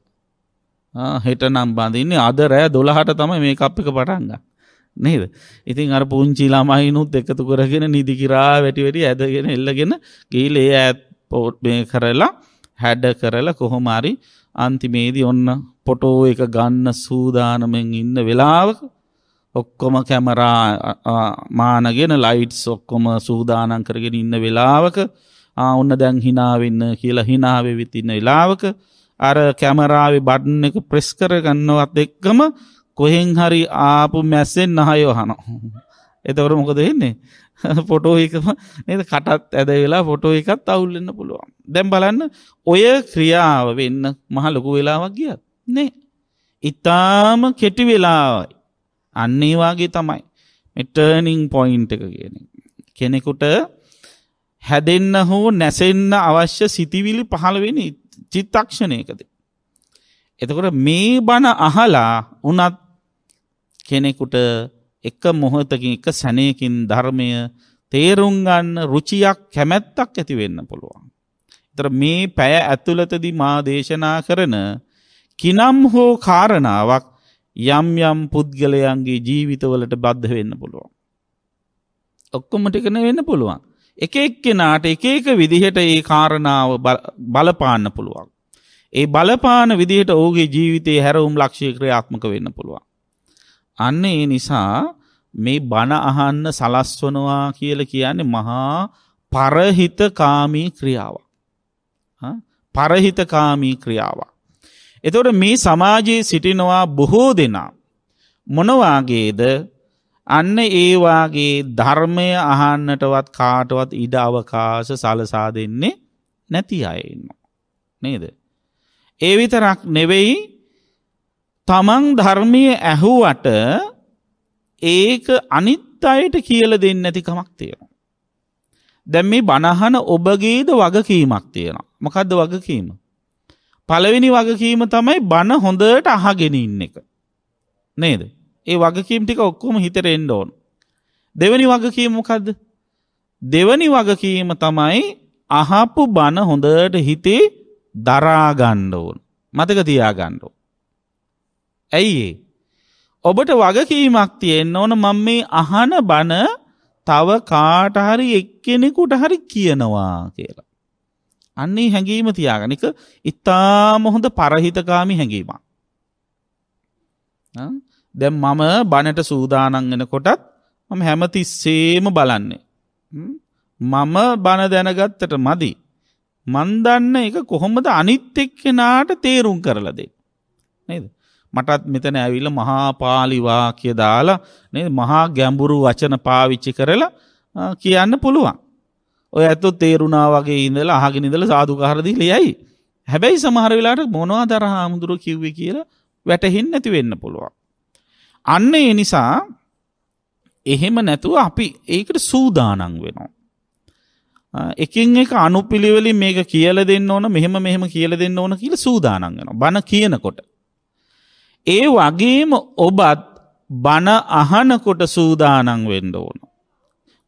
හෙට නම් බඳන්නේ අද රෑ දොළහට තම මේ කප් එක පටන්ගන්න. නේද ඉතින් අර පුංචි ළමයිනුත් එකතු කරගෙන නිදිකිරා වැටිවැටි ඇදගෙන එල්ලගෙන ගිහිල් ඒ ඇත් පෝට් මේ කරලා හැඩ කරලා කොහොම හරි අන්තිමේදී ඔන්න පොටෝ එක ගන්න සූදානමෙන් ඉන්න වෙලාවක ඔක්කොම කැමරා මානගෙන ලයිට්ස් ඔක්කොම සූදානම් කරගෙන ඉන්න වෙලාවක ඔන්න දැන් හිනාවෙන්න කියලා හිනාවේ විතින්න වෙලාවක අර කැමරාවේ බඩ්න එක ප්‍රෙස් කරගන්නවත් එක්කම කොහෙන් හරි ආපු මැස්සෙන් නහයෝ හනෝ. එතවර මොකද වෙන්නේ. පොටෝ එකම නද කටත් ඇද වෙලා ෆොටෝ එකත් අවුල්ලන්න පුළුවන්. දැම් බලන්න ඔය ක්‍රියාව වෙන්න මහ ලොකු වෙලාවක් ගිය නේ. ඉතාම කෙටි වෙලාවයි. අන්නේ වගේ තමයි. මෙටර්නිං පොයින්් එක කියන. කෙනෙකුට හැදෙන්න හෝ නැසෙන්න අවශ්‍ය සිතිවිලි පහළවෙනි චිත්තක්ෂණයකද. එතකොට මේ බණ අහලා උනත් කෙනෙකුට එක මොහොතකින් එක සැනයකින් ධර්මය තේරුම් ගන්න රුචියක් කැමැත්තක් ඇති වෙන්න පුළුවන්. ඒතර මේ පැය ඇතුළතදී මා දේශනා කරන කිනම් හෝ කාරණාවක් යම් යම් පුද්ගලයන්ගේ ජීවිතවලට බද්ධ වෙන්න පුළුවන්. ඔක්කොම ටිකන වෙන්න පුළුවන්. එක එක්කෙනාට එක එක විදිහට ඒ කාරණාව බලපාන්න පුළුවන්. ඒ බලපාන විදිහට ඔහුගේ ජීවිතයේ හැරවුම් ලක්ෂය ක්‍රියාත්මක වෙන්න පුළුවන්. අන්න ඒ නිසා මේ බණ අහන්න සලස්වනවා කියලා කියන්නේ මහා පරහිතකාමී ක්‍රියාවක්. පරහිතකාමී ක්‍රියාවක්. එතකොට මේ සමාජයේ සිටිනවා බොහෝ දෙනා මොනවාගේද අන්න ඒ වාගේ ධර්මය අහන්නටවත් කාටවත් ඉඩ අවකාශ සලසා දෙන්නේ නැති අය ඉන්නවා. නේද? ඒ විතරක් නෙවෙයි තමන් ධර්මයේ ඇහුවට ඒක අනිත් අයට කියල දෙන්න නැති කමක් තියෙනවා. දැන් මේ බණහන ඔබගේද වගකීමක් තියෙනවා. මොකද්ද වගකීම? පළවෙනි වගකීම තමයි බණ හොඳට අහගෙන ඉන්න එක. නේද? ඒ වගකීම් ටික ඔක්කොම හිතට එන්න ඕන. දෙවෙනි වගකීම මොකද්ද? දෙවෙනි වගකීම තමයි අහපු බණ හොඳට හිතේ දරා ගන්න ඕන. මතක තියා ගන්න ඕන. ඇයි ඒ? ඔබට වගකීමක් තියෙන්න ඕන මම මේ අහන බන තව කාට හරි එක්කෙනෙකුට හරි කියනවා කියලා. අන්නේ හැඟීම තියාගන්න එක ඉතාම හොඳ පරහිතකාමි හැඟීමක්. දැන් මම බනට සූදානම් වෙනකොටත් මම හැමතිස්සෙම බලන්නේ. මම බන දැනගත්තට මදි. මන් දන්න එක කොහොමද අනිත් එක්කෙනාට තේරුම් කරලා දෙන්නේ. නේද? මටත් මෙතන ඇවිල මහා පාලිවාක්‍ය දාලා නේද මහා ගැඹුරු වචන පාවිච්චි කරලා කියන්න පුළුවන්. ඔය ඇත්තෝ තේරුණා වගේ ඉඳලා අහගෙන ඉඳලා සාදුකාර දීලියයි. හැබැයි සමහර වෙලාවට මොනවා දර හාමුදුරුවෝ කිව්වේ කියලා වැටහෙන්නේ නැති වෙන්න පුළුවන්. අන්න ඒ නිසා එහෙම නැතුව අපි ඒකට සූදානම් වෙනවා. එකින් එක අනුපිළිවෙලින් මේක කියලා දෙන්න ඕන මෙහෙම මෙහෙම කියලා දෙන්න ඕන කියලා සූදානම් වෙනවා. බන කියනකොට. ඒ වගේම ඔබත් බණ අහනකොට සූදානං වෙන්න ඕන.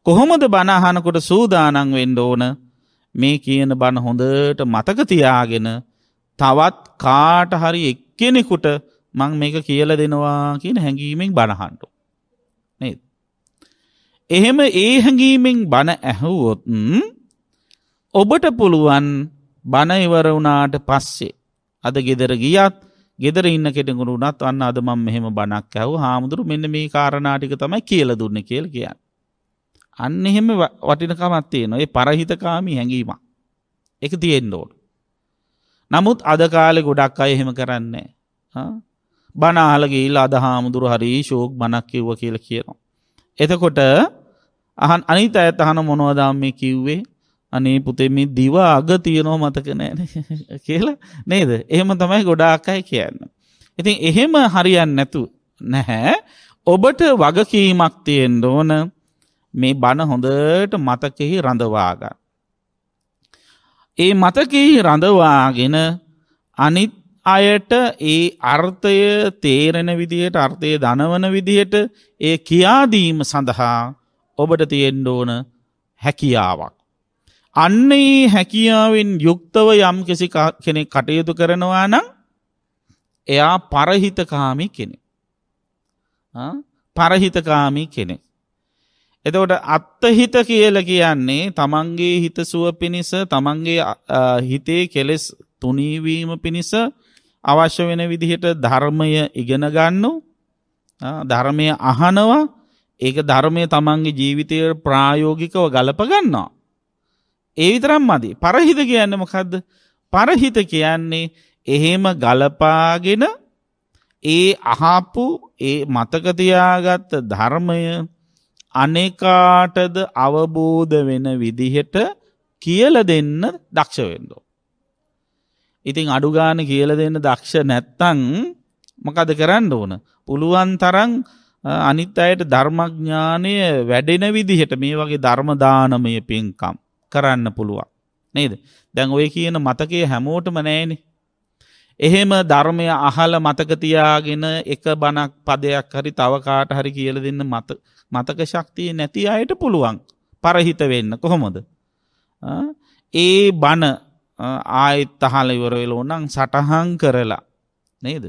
කොහොමද බණ අහනකොට සූදානං වෙන්න ඕන මේ කියන බණ හොඳට මතක තියාගෙන තවත් කාට හරි එක්කෙනෙකුට මං මේක කියල දෙනවා කියන හැඟීමෙන් බණහන්ට. නේද. එහෙම ඒ හැඟීමෙන් බණ ඇහුවොත් ඔබට පුළුවන් බණඉවර වුණාට පස්සේ අද ගෙදර ගියත් ගෙදර ඉන්න කෙටකුරු නත් අන්න අද මම මෙහෙම බණක් ඇහු හාමුදුරු මෙන්න මේ කාරණාටික තමයි කියල දුන්න කියල් කියන්න. අන්න එහෙම වටිනකමත්තේ නො ඒ පරහිතකාමී හැඟීම. එක තියෙන් ඕට. නමුත් අද කාලෙ ගොඩක් අය එහෙම කරන්නේ. බනාහලගේල් අද හාමුදුරු හරි ශෝක් බණක් කිව්ව කියල කියනවා. එතකොට අහන් අනිත ඇත අහන මොනවදාම් මේ කිව්වේ අනේ පුතේ මේ දිව අග තියෙනෝ මතක නෑ කියලා නේද එහෙම තමයි ගොඩාක් අය කියන්න. ඉතින් එහෙම හරියන් නැතු නැහැ ඔබට වගකීමක් තියෙන්ඩ ඕන මේ බණ හොඳට මතකෙහි රඳවාගන්න. ඒ මතකෙහි රඳවාගෙන අනිත් අයට ඒ අර්ථය තේරෙන විදිහට අර්ථය දනවන විදිහට ඒ කියාදීම සඳහා ඔබට තියෙන්ඩ ඕන හැකියාවක්. අන්න ඒ හැකියාවෙන් යුක්තව යම් කිසි කෙනෙ කටයුතු කරනවා නම් එයා පරහිතකාමි කෙනෙ. පරහිතකාමි කෙනෙ. එතකොට අත්තහිත කියල කියන්නේ තමන්ගේ හිතසුව පිණිස තමන්ගේ හිතේ කෙලෙස් තුනීවීම පිණිස අවශ්‍ය වෙන විදිහට ධර්මය ඉගෙන ගන්නු ධර්මය අහනවා ඒක ධර්මය තමන්ගේ ජීවිතය ප්‍රායෝගිකව ගලප ගන්නවා. ඒ විතරම් මදි. පරහිත කියන්න මොකක්ද. පරහිත කියන්නේ එහෙම ගලපාගෙන ඒ අහපු ඒ මතකතියාගත්ත ධර්මය අනෙකාටද අවබෝධ වෙන විදිහට කියල දෙන්න දක්ෂවෙන්දෝ. ඉතිං අඩුගාන කියල දෙන්න දක්ෂ නැත්තං මකද කරන්න ඕන. පුළුවන් තරං අනිත් අයට ධර්මඥානය වැඩෙන විදිහට මේ වගේ ධර්මදානමය පින්කම්. කරන්න පුළුවන්. නේද. දැන් ඔය කියන මතකය හැමෝටම නෑනේ. එහෙම ධර්මය අහල මතකතියාගෙන එක බණක් පදයක් හරි තවකාට හරි කියල දෙන්න මතක ශක්තිය නැති අයට පුළුවන් පරහිත වෙන්න කොහොමද. ඒ බණ ආයත් අහල ඉවරවෙලෝ නං සටහන් කරලා නේද.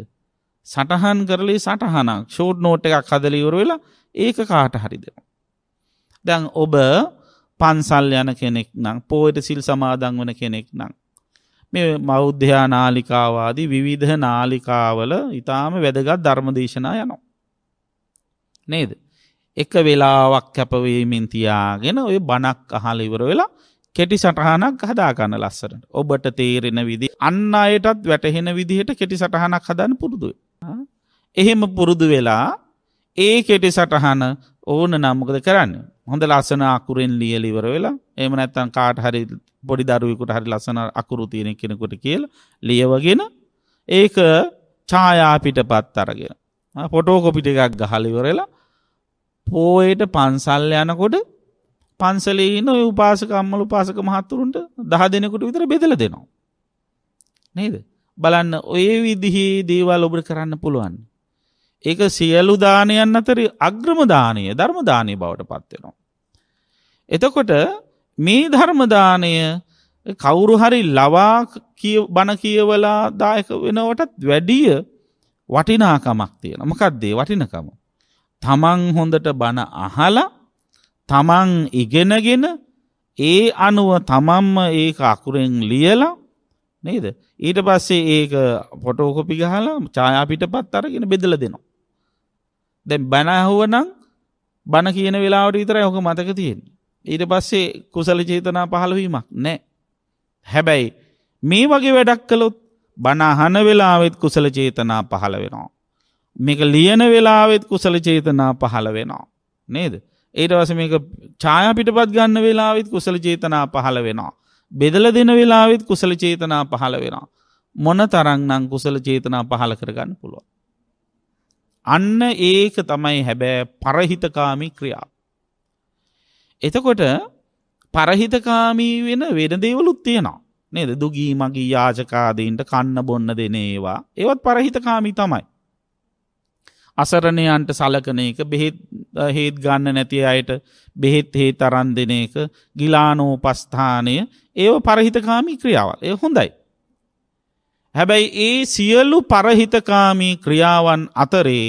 සටහන් කරලේ සටහනක් ෂෝඩ් නෝට එකක් හදලිවර වෙලා ඒක කාට හරි දෙෙන. දැන් ඔබ පන්සල් යන කෙනෙක් නම් පෝයට සිල් සමාදන් වන කෙනෙක් නම්. මේ මෞද්ධයා නාලිකාවාදී විවිධ නාලිකාවල ඉතාම වැදගත් ධර්මදේශනා යනවා. නේද. එක වෙලාවක් කැපවීමෙන් තියාගෙන ඔය බණක් අහල ඉවර වෙලා කෙටි සටහනක් හදාගන්න ලස්සනට ඔබට තේරෙන විදි අන්න අයටත් වැටහෙන විදිහට කෙටි සටහනක් හදන්න පුරුදුව. එහෙම පුරුදු වෙලා ඒ කෙටි සටහන ඕන නම්මකද කරන්න හොඳ ලස්සන අකුරෙන් ලියලිවර වෙලා එම නැත්තන් කාට හරි පොඩි දරුවෙකුට හරි ලස්සන අකුරු තියෙන කෙනෙකුට කියල ලියවගෙන ඒක ඡායාපිට පත් අරගෙන පොටෝකොපිට එකක් ගහලිවරලා පෝයට පන්සල් යනකොට පන්සලේන උපාසකම්මල උපාසක මහත්තුරුන්ට දහ දෙනෙකුට විතර බෙදල දෙනවා. නේද. බලන්න ඔය විදිහේ දේවල් ඔබට කරන්න පුළුවන්. ඒක සියලු දානයන් අතර අග්‍රමදානය ධර්මදානය බවට පත්වෙනවා. එතකොට මේ ධර්මදානය කවුරු හරි ලවා බණ කියවලා දායක වෙනවටත් වැඩිය වටිනාකමක් තියෙන මකක්දේ වටිනකම. තමන් හොඳට බණ අහලා තමන් ඉගෙනගෙන ඒ අනුව තමන්ම ඒ අකුරෙන් ලියලා නේද. ඊට පස්සේ ඒක පොටෝකොපි ගහලා චායාපිට පත් අරගෙන බෙදල දෙනවා. දැන් බනහුවනම් බණ කියන වෙලාවට විතරයි ඕක මතක තියෙන්නේ. ඊට පස්සේ කුසල චේතනා පහළවීමක් නැහැ. හැබැයි මේ වගේ වැඩක් කළොත් බණ අහන වෙලාවෙත් කුසල චේතනා පහළ වෙනවා. මේක ලියන වෙලාවෙත් කුසල චේතනා පහළ වෙනවා. නේද? ඊට පස්සේ මේක ඡායා පිටපත් ගන්න වෙලාවෙත් කුසල චේතනා පහළ වෙනවා. බෙදලා දෙන වෙලාවෙත් කුසල චේතනා පහළ වෙනවා. මොන තරම්නම් කුසල චේතනා පහළ කරගන්න පුළුවන්. අන්න ඒක තමයි හැබැ පරහිතකාමි ක්‍රියා. එතකොට පරහිතකාමී වෙන වෙන දේවලුත් තියෙනවා. නේද දුගී මගේ යාජකාදීන්ට කන්න බොන්න දෙන ඒවා ඒවත් පරහිතකාමී තමයි. අසරණයන්ට සලකන එක බෙහෙත් හේත් ගන්න නැති අයට බෙහෙත් හේ තරන් දෙන එක ගිලානෝපස්ථානය ඒව පරහිතකාමී ක්‍රියාවල් ඒ හොඳයි. හැබැයි ඒ සියලු පරහිතකාමී ක්‍රියාවන් අතරේ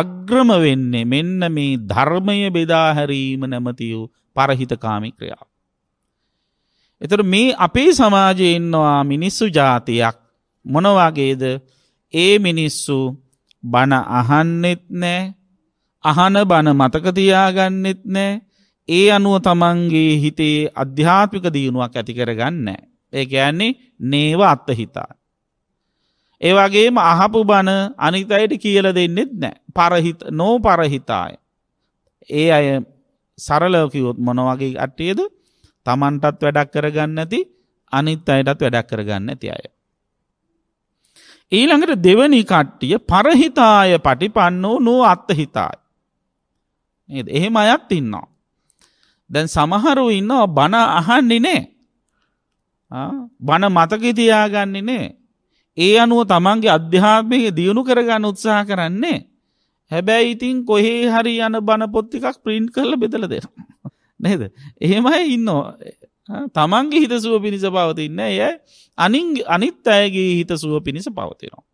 අග්‍රම වෙන්නේ මෙන්න මේ ධර්මය බෙදාහැරීම නැමති වූ පරහිතකාමී ක්‍රියාව. එතට මේ අපේ සමාජය ඉන්නවා මිනිස්සු ජාතියක් මොනවාගේද ඒ මිනිස්සු බණ අහන්නෙත් නෑ අහන බණ මතකතියාගන්නෙත් නෑ ඒ අනුව තමන්ගේ හිතේ අධ්‍යාත්මික දියුණුවක් ඇතිකර ගන්න. ඒ ඇන්නේ නේව අත්තහිතා. ඒවගේම අහපු බණ අනිතයට කියල දෙන්නෙත් නෑ පරහිත නෝ පරහිතාය. ඒ අය සරලෝකිවොත් මොනවගේ අට්ටියද තමන්ටත් වැඩක් කරගන්න ඇති අනිත් අයටත් වැඩක් කරගන්න ඇති අය. ඊළඟට දෙවනි කට්ටිය පරහිතාය පටිපන්නෝ නෝ අත්තහිතායි. එහෙම අයත් ඉන්නවා. දැන් සමහරු ඉන්නවා බණ අහන්නිනේ බණ මතකතියාගන්නේ නේ ඒ අනුව තමන්ගේ අධ්‍යාත්මය දියුණු කරගන්න උත්සාහ කරන්නේ. හැබැයි ඉතින් කොහේ හරි යන බණපොත්තිකක් ප්‍රින්් කරල බෙදල දෙර. නේද. එහෙමයි ඉන්නෝ. තමන්ගේ හිතසුව පිණිස පවතින්න ඇය අනින් අනිත් අයගේ හිතසුව පිණිස පවතිනවා.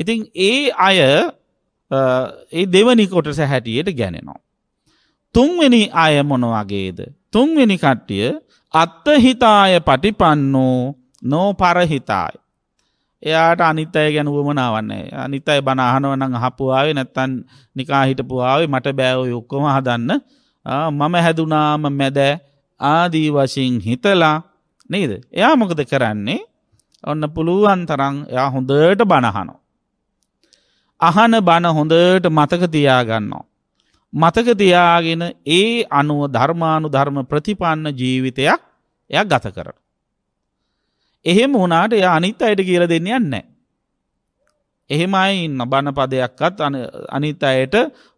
ඉතින් ඒ අය ඒ දෙවනි කොටස හැටියට ගැනෙනවා. තුන්වෙනි අය මොනවගේද. තුන්වෙනි කට්ටිය අත්තහිතාය පටිපන්නෝ නෝ පරහිතායි. එයාට අනිත් අය ගැන වුවමනාවන්නේ අනිත් අයි බනාහනවනං හපුවාවේ නැත්තන් නිකා හිටපුආවේ මට බෑවෝ යොක්කොම හදන්න මම හැදුනාම මැදෑ ආදී වශයෙන් හිතලා නේද එයා මොකද කරන්නේ ඔන්න පුළුවන් තරං එයා හොඳට බණහනෝ. අහන බණ හොඳට මතක තියාගන්නවා. මතක තියාගෙන ඒ අනුව ධර්මානු ධර්ම ප්‍රතිපන්න ජීවිතයක් එය ගත කරන. එහෙම වුණාට එයා අනිත් අයට කියලා දෙන්න යන්නේ එහෙම අය ඉන්න බන පදයක්වත් අනිත් අයට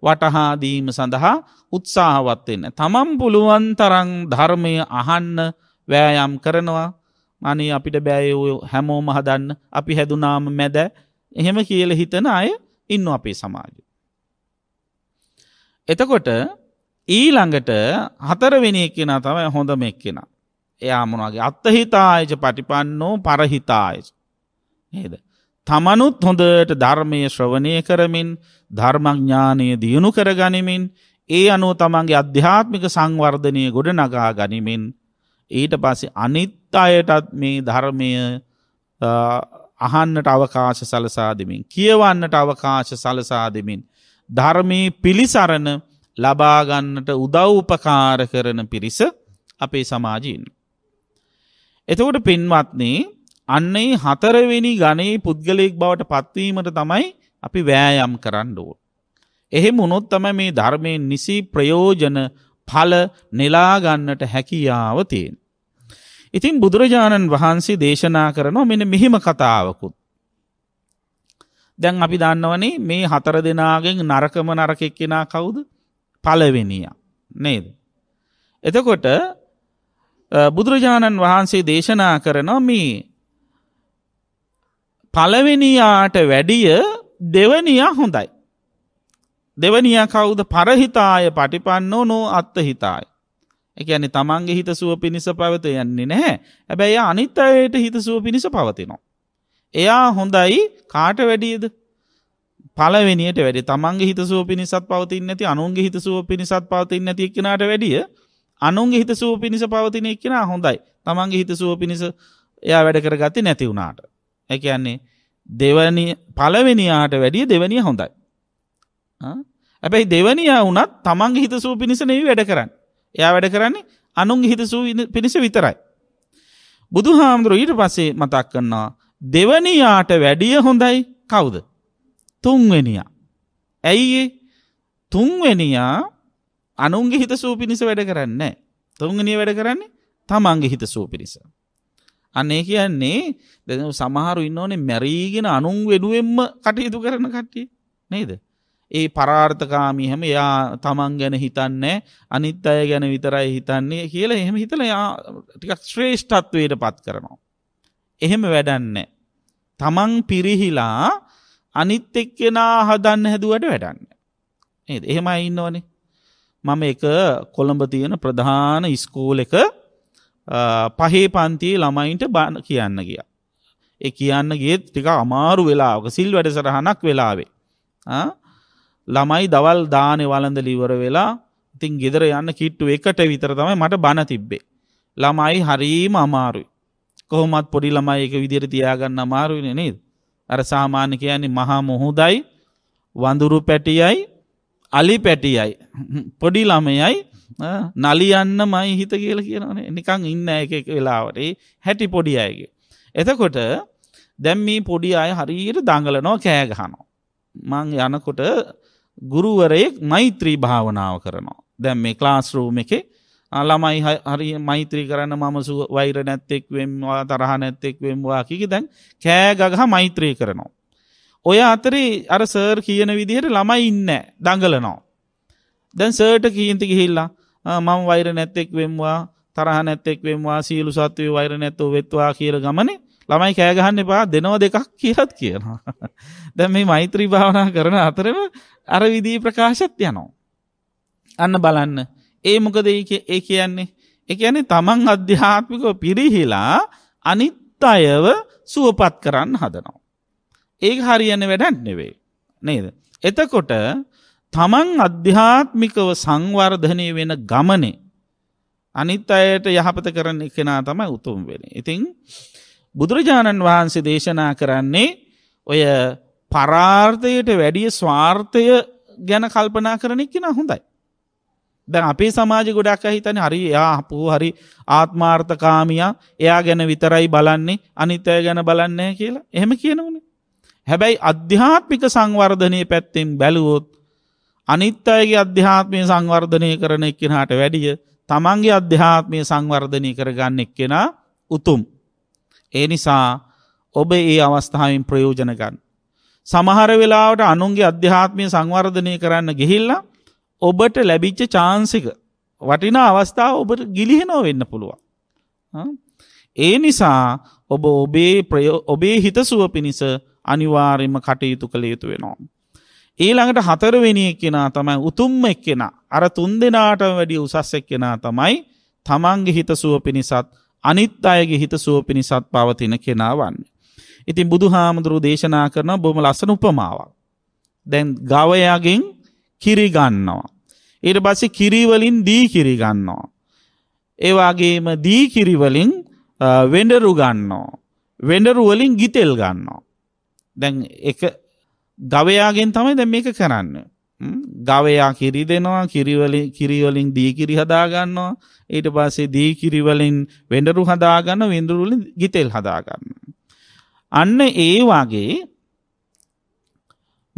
වටහා දීම සඳහා උත්සාහවත් වෙන්න. තමන් පුළුවන් තරම් ධර්මය අහන්න වෑයම් කරනවා. අනේ අපිට බෑ ඔය හැමෝම හදන්න. අපි හැදුනාම මැද. එහෙම කියලා හිතන අය ඉන්නවා අපේ සමාජයේ. එතකොට ඊළඟට හතරවෙනි එක්කෙනා තමයි හොඳම එක්කෙනා. එයා මොනගේ අත්තහිතායච පටිපන්නෝ පරහිතායච. නේද. තමනුත් හොඳට ධර්මය ශ්‍රවණය කරමින් ධර්මඥානය දියුණු කර ගනිමින් ඒ අනුව තමන්ගේ අධ්‍යාත්මික සංවර්ධනය ගොඩ නගා ගනිමින් ඊට පස්සේ අනිත් අයටත් මේ ධර්මය අහන්නට අවකාශ සලසා දෙමින් කියවන්නට අවකාශ සලසා දෙමින් ධර්මයේ පිළිසරණ ලබාගන්නට උදව් උපකාර කරන පිරිස අපේ සමාජීන්. එතකොට පින්වත්නේ අන්නේ හතරවෙනි ගණයේ පුද්ගලයෙක් බවට පත්වීමට තමයි අපි වෑයම් කරන්න ඕ. එහෙම උනොත් තමයි මේ ධර්මයෙන් නිසි ප්‍රයෝජන ඵල නෙලාගන්නට හැකියාව තියෙන. ඉතින් බුදුරජාණන් වහන්සේ දේශනා කරනවා මෙන්න මෙහෙම කතාවකුත්. දැන් අපි දන්නවනේ මේ හතර දෙනාගෙන් නරකම නරකෙක් කෙනා කවුද? පළවෙනියා. නේද? එතකොට බුදුරජාණන් වහන්සේ දේශනා කරනවා මේ පළවෙනියාට වැඩිය දෙවනියා හොඳයි. දෙවනියා කවුද පරහිතාය පටිපන්නෝ නෝ අත්තහිතාය. ඒ කියන්නේ තමන්ගේ හිත සුව පිණිස පවත යන්නේ නැහැ. හැබැයි අනිත් අයට හිත සුව පිණිස පවතිනවා. එයා හොඳයි කාට වැඩියද? පළවෙනියට වැඩි තමන්ගේ හිත සුව පිණිසත් පවතින්නේ නැති අනුන්ගේ හිත සුව පිණිසත් පවතින්නේ නැති එක්කෙනාට වැඩිය අනුන්ගේ හිත සුව පිණිස පවතිනය කියෙන හොඳයි තමන්ගේ හිත සුව පිණිස එයා වැඩ කර ගති නැති වුණාට. ඇකයන්නේ දෙවනි පලවෙනියාට වැඩිය දෙවනිය හොඳයි. ඇැයි දෙවනියා වනත් තමන්ගේ හිත සූ පිණිස නෙවී වැඩ කරන්න. එයා වැඩ කරන්නේ අනුන්ගේ හිත සූ පිණිස විතරයි. බුදු හාමුදුරුව ඊට පසේ මතක් කන්නා දෙවනියාට වැඩිය හොඳයි කවුද. තුන්වෙනියා. ඇයිඒ තුන්වෙනියා අනුන්ගේ හිත සූපිනිස වැඩ කරන්න තුංගනිය වැඩ කරන්නේ තමන්ගේ හිත සූපිරිස. අන්නේ කියන්නේ දැ සමහරු ඉන්න ඕනේ මැරීගෙන අනුන් වෙනුවෙන්ම කටයුතු කරන කට්ටිය නේද. ඒ පරාර්ථකාමී හැම යා තමන් ගැන හිතන්නේ අනිත් අය ගැන විතරයි හිතන්නේ කියලා එහෙම හිතල යා ටිකක් ශ්‍රේෂ්ඨත්වයට පත් කරනවා. එහෙම වැඩන්න. තමන් පිරිහිලා අනිත් එක්කෙනා හදන්න හැදුවට වැඩන්න. එහෙමයි ඉන්නවනේ මම එක කොළඹ තියෙන ප්‍රධාන ඉස්කෝල එක පහේ පන්තියේ ළමයින්ට බාන කියන්න ගිය. ඒ කියන්න ගේ ටික අමාරු වෙලාක සිල් වැඩ සරහනක් වෙලාවේ. ළමයි දවල් දානෙ වලඳ ලිවර වෙලා ඉතින් ගෙදර යන්න කිට්ටු එකට විතර තමයි මට බණ තිබ්බේ. ළමයි හරීම අමාරුයි. කොහොමත් පොඩි ළමයි එක විදිහට තියාගන්න අමාරුයිනේ නේද? අර සාමාන්‍ය කියන්නේ මහා මොහොදයි වඳුරු පැටියයි අලි පැටියයි. පොඩි ළමයයි නලියන්න මයි හිත කියල කියනනේ නිකං ඉන්න එක එක වෙලාවටේ හැටි පොඩි අයගේ. එතකොට දැම් මේ පොඩි අය හරියට දඟලනෝ කෑගහනෝ. මං යනකොට ගුරුවරයෙක් මෛත්‍රී භාවනාව කරනවා. දැම් මේ ක්ලාස්රූම එකේ ළමයි හරි මෛත්‍රී කරන්න මම වෛර නැත්තෙක් වෙම්වා තරහ නැත්තෙක් වෙම්වා කිකි දැන් කෑගගහ මෛත්‍රී කරනවා. ඔය අතරේ අර සර් කියන විදිහට ළමයි ඉන්න දඟලනෝ. දැන් සර්ට කීන්ති ගිහිල්ලා මම වෛර නැත්තෙක් වෙම්වා තරහ නැත්තෙක් වෙම්වා සියලු සත්වය වෛර නැත්තෝ වෙත්වා කියර ගමනේ ළමයි කෑගහන්න එපා දෙනව දෙකක් කියලත් කියනවා. දැන් මේ මෛත්‍රී භාවනා කරන අතරම අර විදී ප්‍රකාශත් යනවා. අන්න බලන්න. ඒ මොකද ඒ කියන්නේ. ඒ කියන්නේ තමන් අධ්‍යාත්මිකව පිරිහිලා අනිත් අයව සුවපත් කරන්න හදනවා. ඒක හරියන්න වැඩක් නෙවෙයි. නේද. එතකොට තමන් අධ්‍යාත්මිකව සංවර්ධනය වෙන ගමනේ අනිත් අයට යහපත කරන කෙනා තමයි උතුම් වෙන. ඉතිං බුදුරජාණන් වහන්සේ දේශනා කරන්නේ ඔය පරාර්ථයට වැඩිය ස්වාර්ථය ගැන කල්පනා කරන කෙනා හොඳයි. දැන් අපේ සමාජ ගොඩක් හිතන හරි යාපු හරි ආත්මාර්ථකාමියා එයා ගැන විතරයි බලන්නේ අනිත් අය ගැන බලන්නේ කියලා එහෙම කියනවනේ. හැබැයි අධ්‍යාත්මික සංවර්ධනය පැත්තෙන් බැලුවොත් අනිත් අයගේ අධ්‍යාත්මය සංවර්ධනය කරන එක්කෙනාට වැඩිය තමන්ගේ අධ්‍යාත්මය සංවර්ධනය කරගන්න එක්කෙනා උතුම්. ඒ නිසා ඔබ ඒ අවස්ථාවෙන් ප්‍රයෝජන ගන්න. සමහර වෙලාවට අනුන්ගේ අධ්‍යාත්මය සංවර්ධනය කරන්න ගිහිල්ලා ඔබට ලැබිච්ච චාන්සික වටිනා අවස්ථාව ඔබට ගිලිහෙනෝ වෙන්න පුළුවන්. ඒ නිසා ඔබ ඔබේ ඔබේ හිතසුව පිණිස අනිවාර්යම කටයුතු කළ යුතු වෙනවා. ඊළඟට හතරවෙනි එක්කෙනා තමයි උතුම්ම එක්කෙනා. අර තුන් දෙනාට වැඩිය උසස් එක්කෙනා තමයි තමන්ගේ හිත සුව පිණිසත් අනිත් අයගේ හිත සුව පිණිසත් පවතින කෙනා වන්නේ. ඉතින් බුදුහාමුදුරු දේශනා කරන බොහොම ලස්සන උපමාවක්. දැන් ගවයාගෙන් කිරි ගන්නවා. ඊට පස්සේ කිරි වලින් දී කිරි ගන්නවා. ඒ වගේම දී කිරි වලින් වෙඬරු ගන්නවා. වෙඬරු වලින් ගිතෙල් ගන්නවා. දැන් එක ගවයාගෙන් තමයි දැන් මේක කරන්න. ගවයා කිරි දෙනවා කිරිවලින් කිරිවලින් දීකිරි හදාගන්නවා ඊට පස්සේ දීකිරිවලින් වෙඬරු හදාගන්න වෙඬරු වලින් ගිතෙල් හදාගන්න. අන්න ඒ වගේ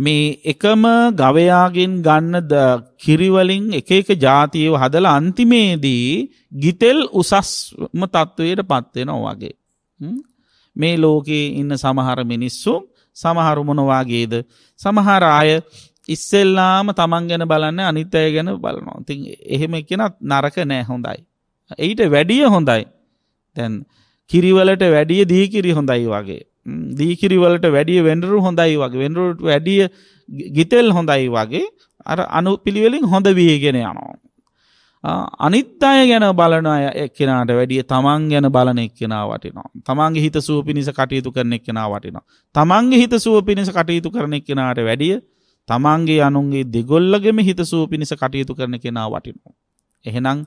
මේ එකම ගවයාගෙන් ගන්න කිරිවලින් එක එක જાතියව හදලා අන්තිමේදී ගිතෙල් උසස්ම තත්වයට පත් වෙනවා වගේ. මේ ලෝකේ ඉන්න සමහර මිනිස්සු සමහරු මොනවාගේද සමහර අය ඉස්සෙල්ලාම තමන් ගැන බලන්න අනිත්තය ගැන බලනවා තින් එහෙම කෙනත් නරක නෑ හොඳයි. එයිට වැඩිය හොඳයි තැන් කිරිවලට වැඩිය දීකිරි හොඳයි වගේ දීකිරිවලට වැඩිය වෙන්ඩරු හොඳයි වගේ වෙන්ඩරුට වැඩිය ගිතෙල් හොඳයි වගේ අර අනු පිළිවෙලින් හොඳ වීගෙන යනවා. අනිත් අය ගැන බලන අය එක්කෙනාට වැඩිය තමන් ගැන බලන එක්කෙනා වටිනවා. තමන්ගේ හිත සුව පිණිස කටයුතු කරන එක්කෙනා වටිනවා. තමන්ගේ හිත සුව පිණිස කටයුතු කරන එක්කෙනාට වැඩිය තමන්ගේ අනුන්ගේ දෙගොල්ලගෙම හිත සුව පිණිස කටයුතු කරන කෙනා වටිනවා. එහෙනම්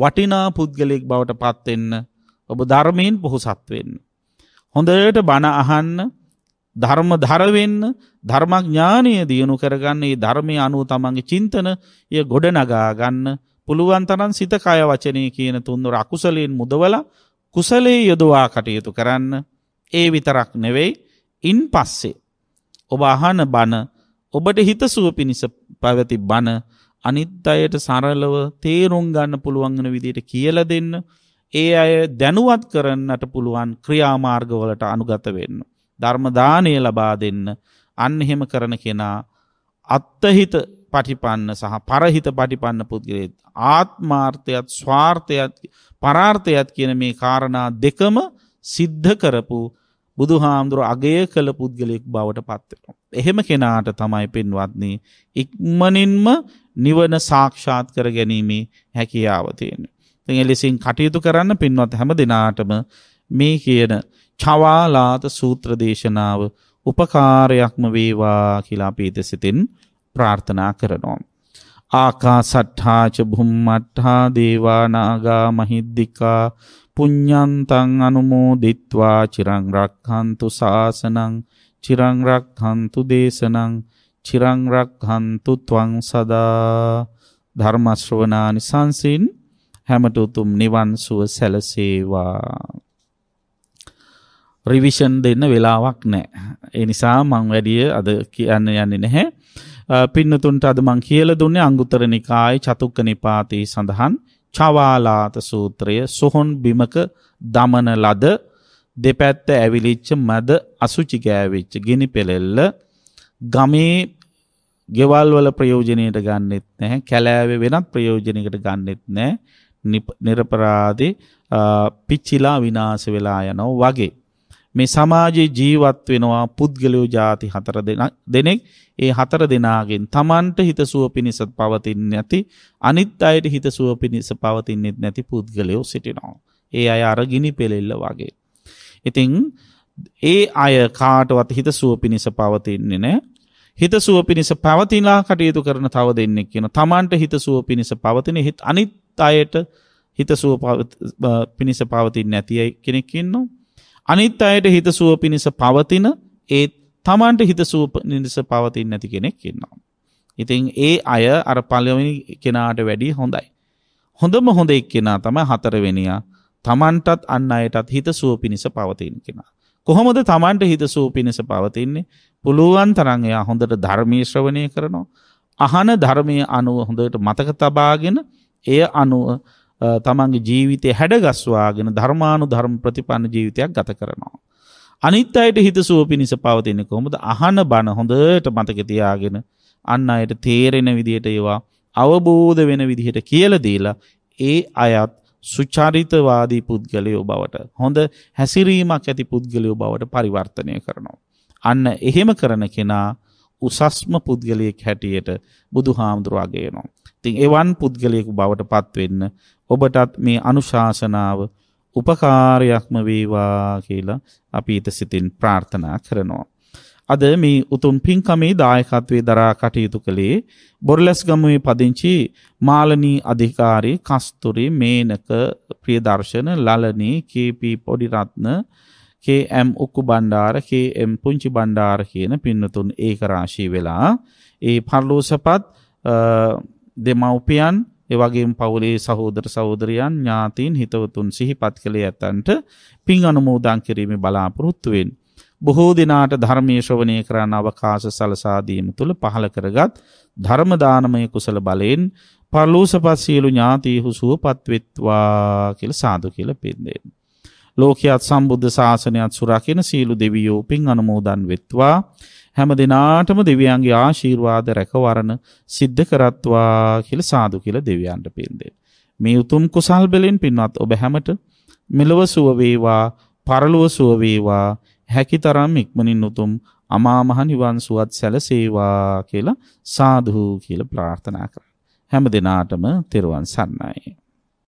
වටිනා පුද්ගලෙක් බවට පත්වෙන්න ඔබ ධර්මයෙන් පොහොසත් වෙන්න. හොඳට බණ අහන්න ධර්ම ධරවෙන්න ධර්මඥානය දියුණු කරගන්න ඒ ධර්මය අනුව තමන්ගේ චින්තන ය ගොඩනගා ගන්න පුළුවන් තරන් සිත කය වචනය කියන තුන්දුර අකුසලයෙන් මුදවල කුසලේ යොදවා කටයුතු කරන්න ඒ විතරක් නෙවෙයි ඉන් පස්සේ. ඔබ අහන බණ ඔබට හිත සුව පිණිස පැවැති බණ අනිත් අයට සරලව තේරුම් ගන්න පුළුවන්ගන විදිට කියල දෙන්න ඒ අය දැනුවත් කරන්නට පුළුවන් ක්‍රියාමාර්ගවලට අනුගත වෙන්න. ධර්මදානය ලබා දෙන්න අන්න එහෙම කරන කෙනා අත්තහිත පටිපන්න සහ පරහිත පටිපන්න පුද්ගලයත්. ආත්මාර්ථයත් ස්වාර්ථයත් පරාර්ථයත් කියන මේ කාරණා දෙකම සිද්ධ කරපු බුදු හාමුදුර අගය කළ පුද්ගලෙක් බවට පත්වෙනවා. එහෙම කෙනාට තමයි පෙන්වත්න්නේ ඉක්මනින්ම නිවන සාක්ෂාත් කර ගැනීමේ හැකියාව තියෙන. එලෙසින් කටයුතු කරන්න පින්වත් හැම දෙනාටම මේ කියන චවාලාත සූත්‍ර දේශනාව උපකාරයක්ම වේවා කියලා පීත සිතින් ප්‍රාර්ථනා කරනවා. ආකා සට්හාච බුම්මට්හා දේවානාගා මහිද්දිකා පුඤ්ඥන්තන් අනුමෝ දිත්වා චිරංරක්හන්තු ශාසනං චිරංරක්හන්තු දේශනං චිරංරක්හන්තු තුවං සදා ධර්මශ්‍රවනානි සංසින් හැමට උතුම් නිවන් සුව සැලසේවා. රිවිෂන් දෙන්න වෙලාවක් නෑ. එනිසා මං වැඩිය අද කියන්න යන්නේ නැහැ. පින්නතුන්ට අද මං කියල දුන්නේ අංගුතර නිකායි චතුක්ක නිපාතී සඳහන් චවාලාත සූත්‍රය සොහොන් බිමක දමන ලද දෙපැත්ත ඇවිලිච්ච මද අසුචි ගෑවිච්ච ගිනි පෙළෙල්ල ගමේ ගෙවල් වල ප්‍රයෝජනයට ගන්නෙත් නැහැ කැලෑවේ වෙනත් ප්‍රයෝජනයකට ගන්නෙත් නැහැ නිරපරාදි පිච්චිලා විනාශ වෙලා යනවා වගේ මේ සමාජයේ ජීවත් වෙනවා පුද්ගලයෝ ಜಾති හතර දෙනෙක් ඒ හතර දෙනාගෙන් Tamanට හිතසුව පිණිස පවතින්නේ නැති අනිත් අයට හිතසුව පිණිස පවතින්නේ නැති පුද්ගලයෝ සිටිනවා. ඒ අය අර ගිනි පෙලෙල්ල වගේ. ඉතින් ඒ අය කාටවත් හිතසුව පිණිස පවතින්නේ නැහැ. හිතසුව පිණිස පවතිලා කටයුතු කරන තව දෙන්නෙක් කියන Tamanට හිතසුව පිණිස පවතින අනිත් අයට හිතසුව පිණිස පවතින්නේ නැති කෙනෙක් ඉන්නවා. අනිත් අයට හිතසුව පිණිස පවතින ඒත් තමන්ට හිතසුව නිනිස පවතින් නැති කෙනෙක් ඉන්නවා. ඉතින් ඒ අය අර පලවෙනි කෙනාට වැඩි හොඳයි. හොඳම හොඳ එක් කෙනා තමයි හතරවෙනියා තමන්ටත් අන්න අයටත් හිතසුව පිණිස පවතින් කෙනා. කොහොමද තමන්ට හිතසුව පිණිස පවතින්නේ පුළුවන් තරන් එයා හොඳට ධර්මී ශ්‍රවණය කරනවා. අහන ධර්මය අනුව හොඳට මතක තබාගෙන එය අනුව තමන්ගේ ජීවිතය හැඩගස්වාගෙන ධර්මානු ධර්ම ප්‍රතිපන්න ජීවිතයක් ගත කරනවා. අනිත් අයට හිතසුව පිණිස පවතින්නේ කොහොමද අහන බණ හොඳට මතක තියාගෙන අන්න අයට තේරෙන විදිහට ඒවා අවබෝධ වෙන විදිහට කියලා දීලා ඒ අයත් සුචරිතවාදී පුද්ගලයෝ බවට හොඳ හැසිරීමක් ඇති පුද්ගලයෝ බවට පරිවර්තනය කරනවා. අන්න එහෙම කරන කෙනා උසස්ම පුද්ගලයෙක් හැටියට බුදු හාමුදුරුවගේනවා. තින් එවන් පුද්ගලයෙකු බවට පත්වෙන්න ඔබටත් මේ අනුශාසනාව උපකාරයක්ම වේවා කියලා අපි ඊට සිතින් ප්‍රාර්ථනා කරනවා. අද මේ උතුම් පින්කමේ දායකත්වයේ දරා කටයුතු කළේ බොරලස් ගමුවේ පදිංචි Malani අධිකාරී කස්තුරි Menaka Priyadarshana Lalani K P පොඩිරත්න KM උක්කු Bandara KM පුංචි බණ්ඩාර කියන පින්නතුන් ඒකරාශී වෙලා ඒ පරලෝසපත් දෙමව්පියන් එවගේ පවුලේ සහෝදර සහෝදරයන් ඥාතීන් හිතවතුන් සිහිපත් කළේ ඇතන්ට පින් අනුමෝදං කිරීම බලාපොරොත්තුවෙන්. බොහෝ දෙනාට ධර්මේශවනය කරන්න අවකාශ සලසාදීම තුළ පහළ කරගත් ධර්මදානමය කුසල බලයෙන් පරලූසපත් සියලු ඥාතීහු සුවපත්වෙත්වා කියල සාදු කියල පෙන්දෙන්. ලෝකයත් සම්බුද්ධ ශාසනයත් සුරකින සීලු දෙවියෝ පින් අනුමෝදන් වෙත්වා. හැම දිනාටම දෙවියන්ගේ ආශිර්වාද රැකවරණ සිද්ධ කරත්වා කියලා සාදු කියලා දෙවියන්ට පින් දෙන්න. මේ උතුම් කුසල් බලෙන් පින්වත් ඔබ හැමට මෙලව සුව වේවා, පරලොව සුව වේවා, හැකිතරම් ඉක්මනින් උතුම් අමා මහ නිවන් සුවත් සැලසේවා කියලා සාදු කියලා ප්‍රාර්ථනා කරා. හැම දිනාටම තෙරුවන් සරණයි.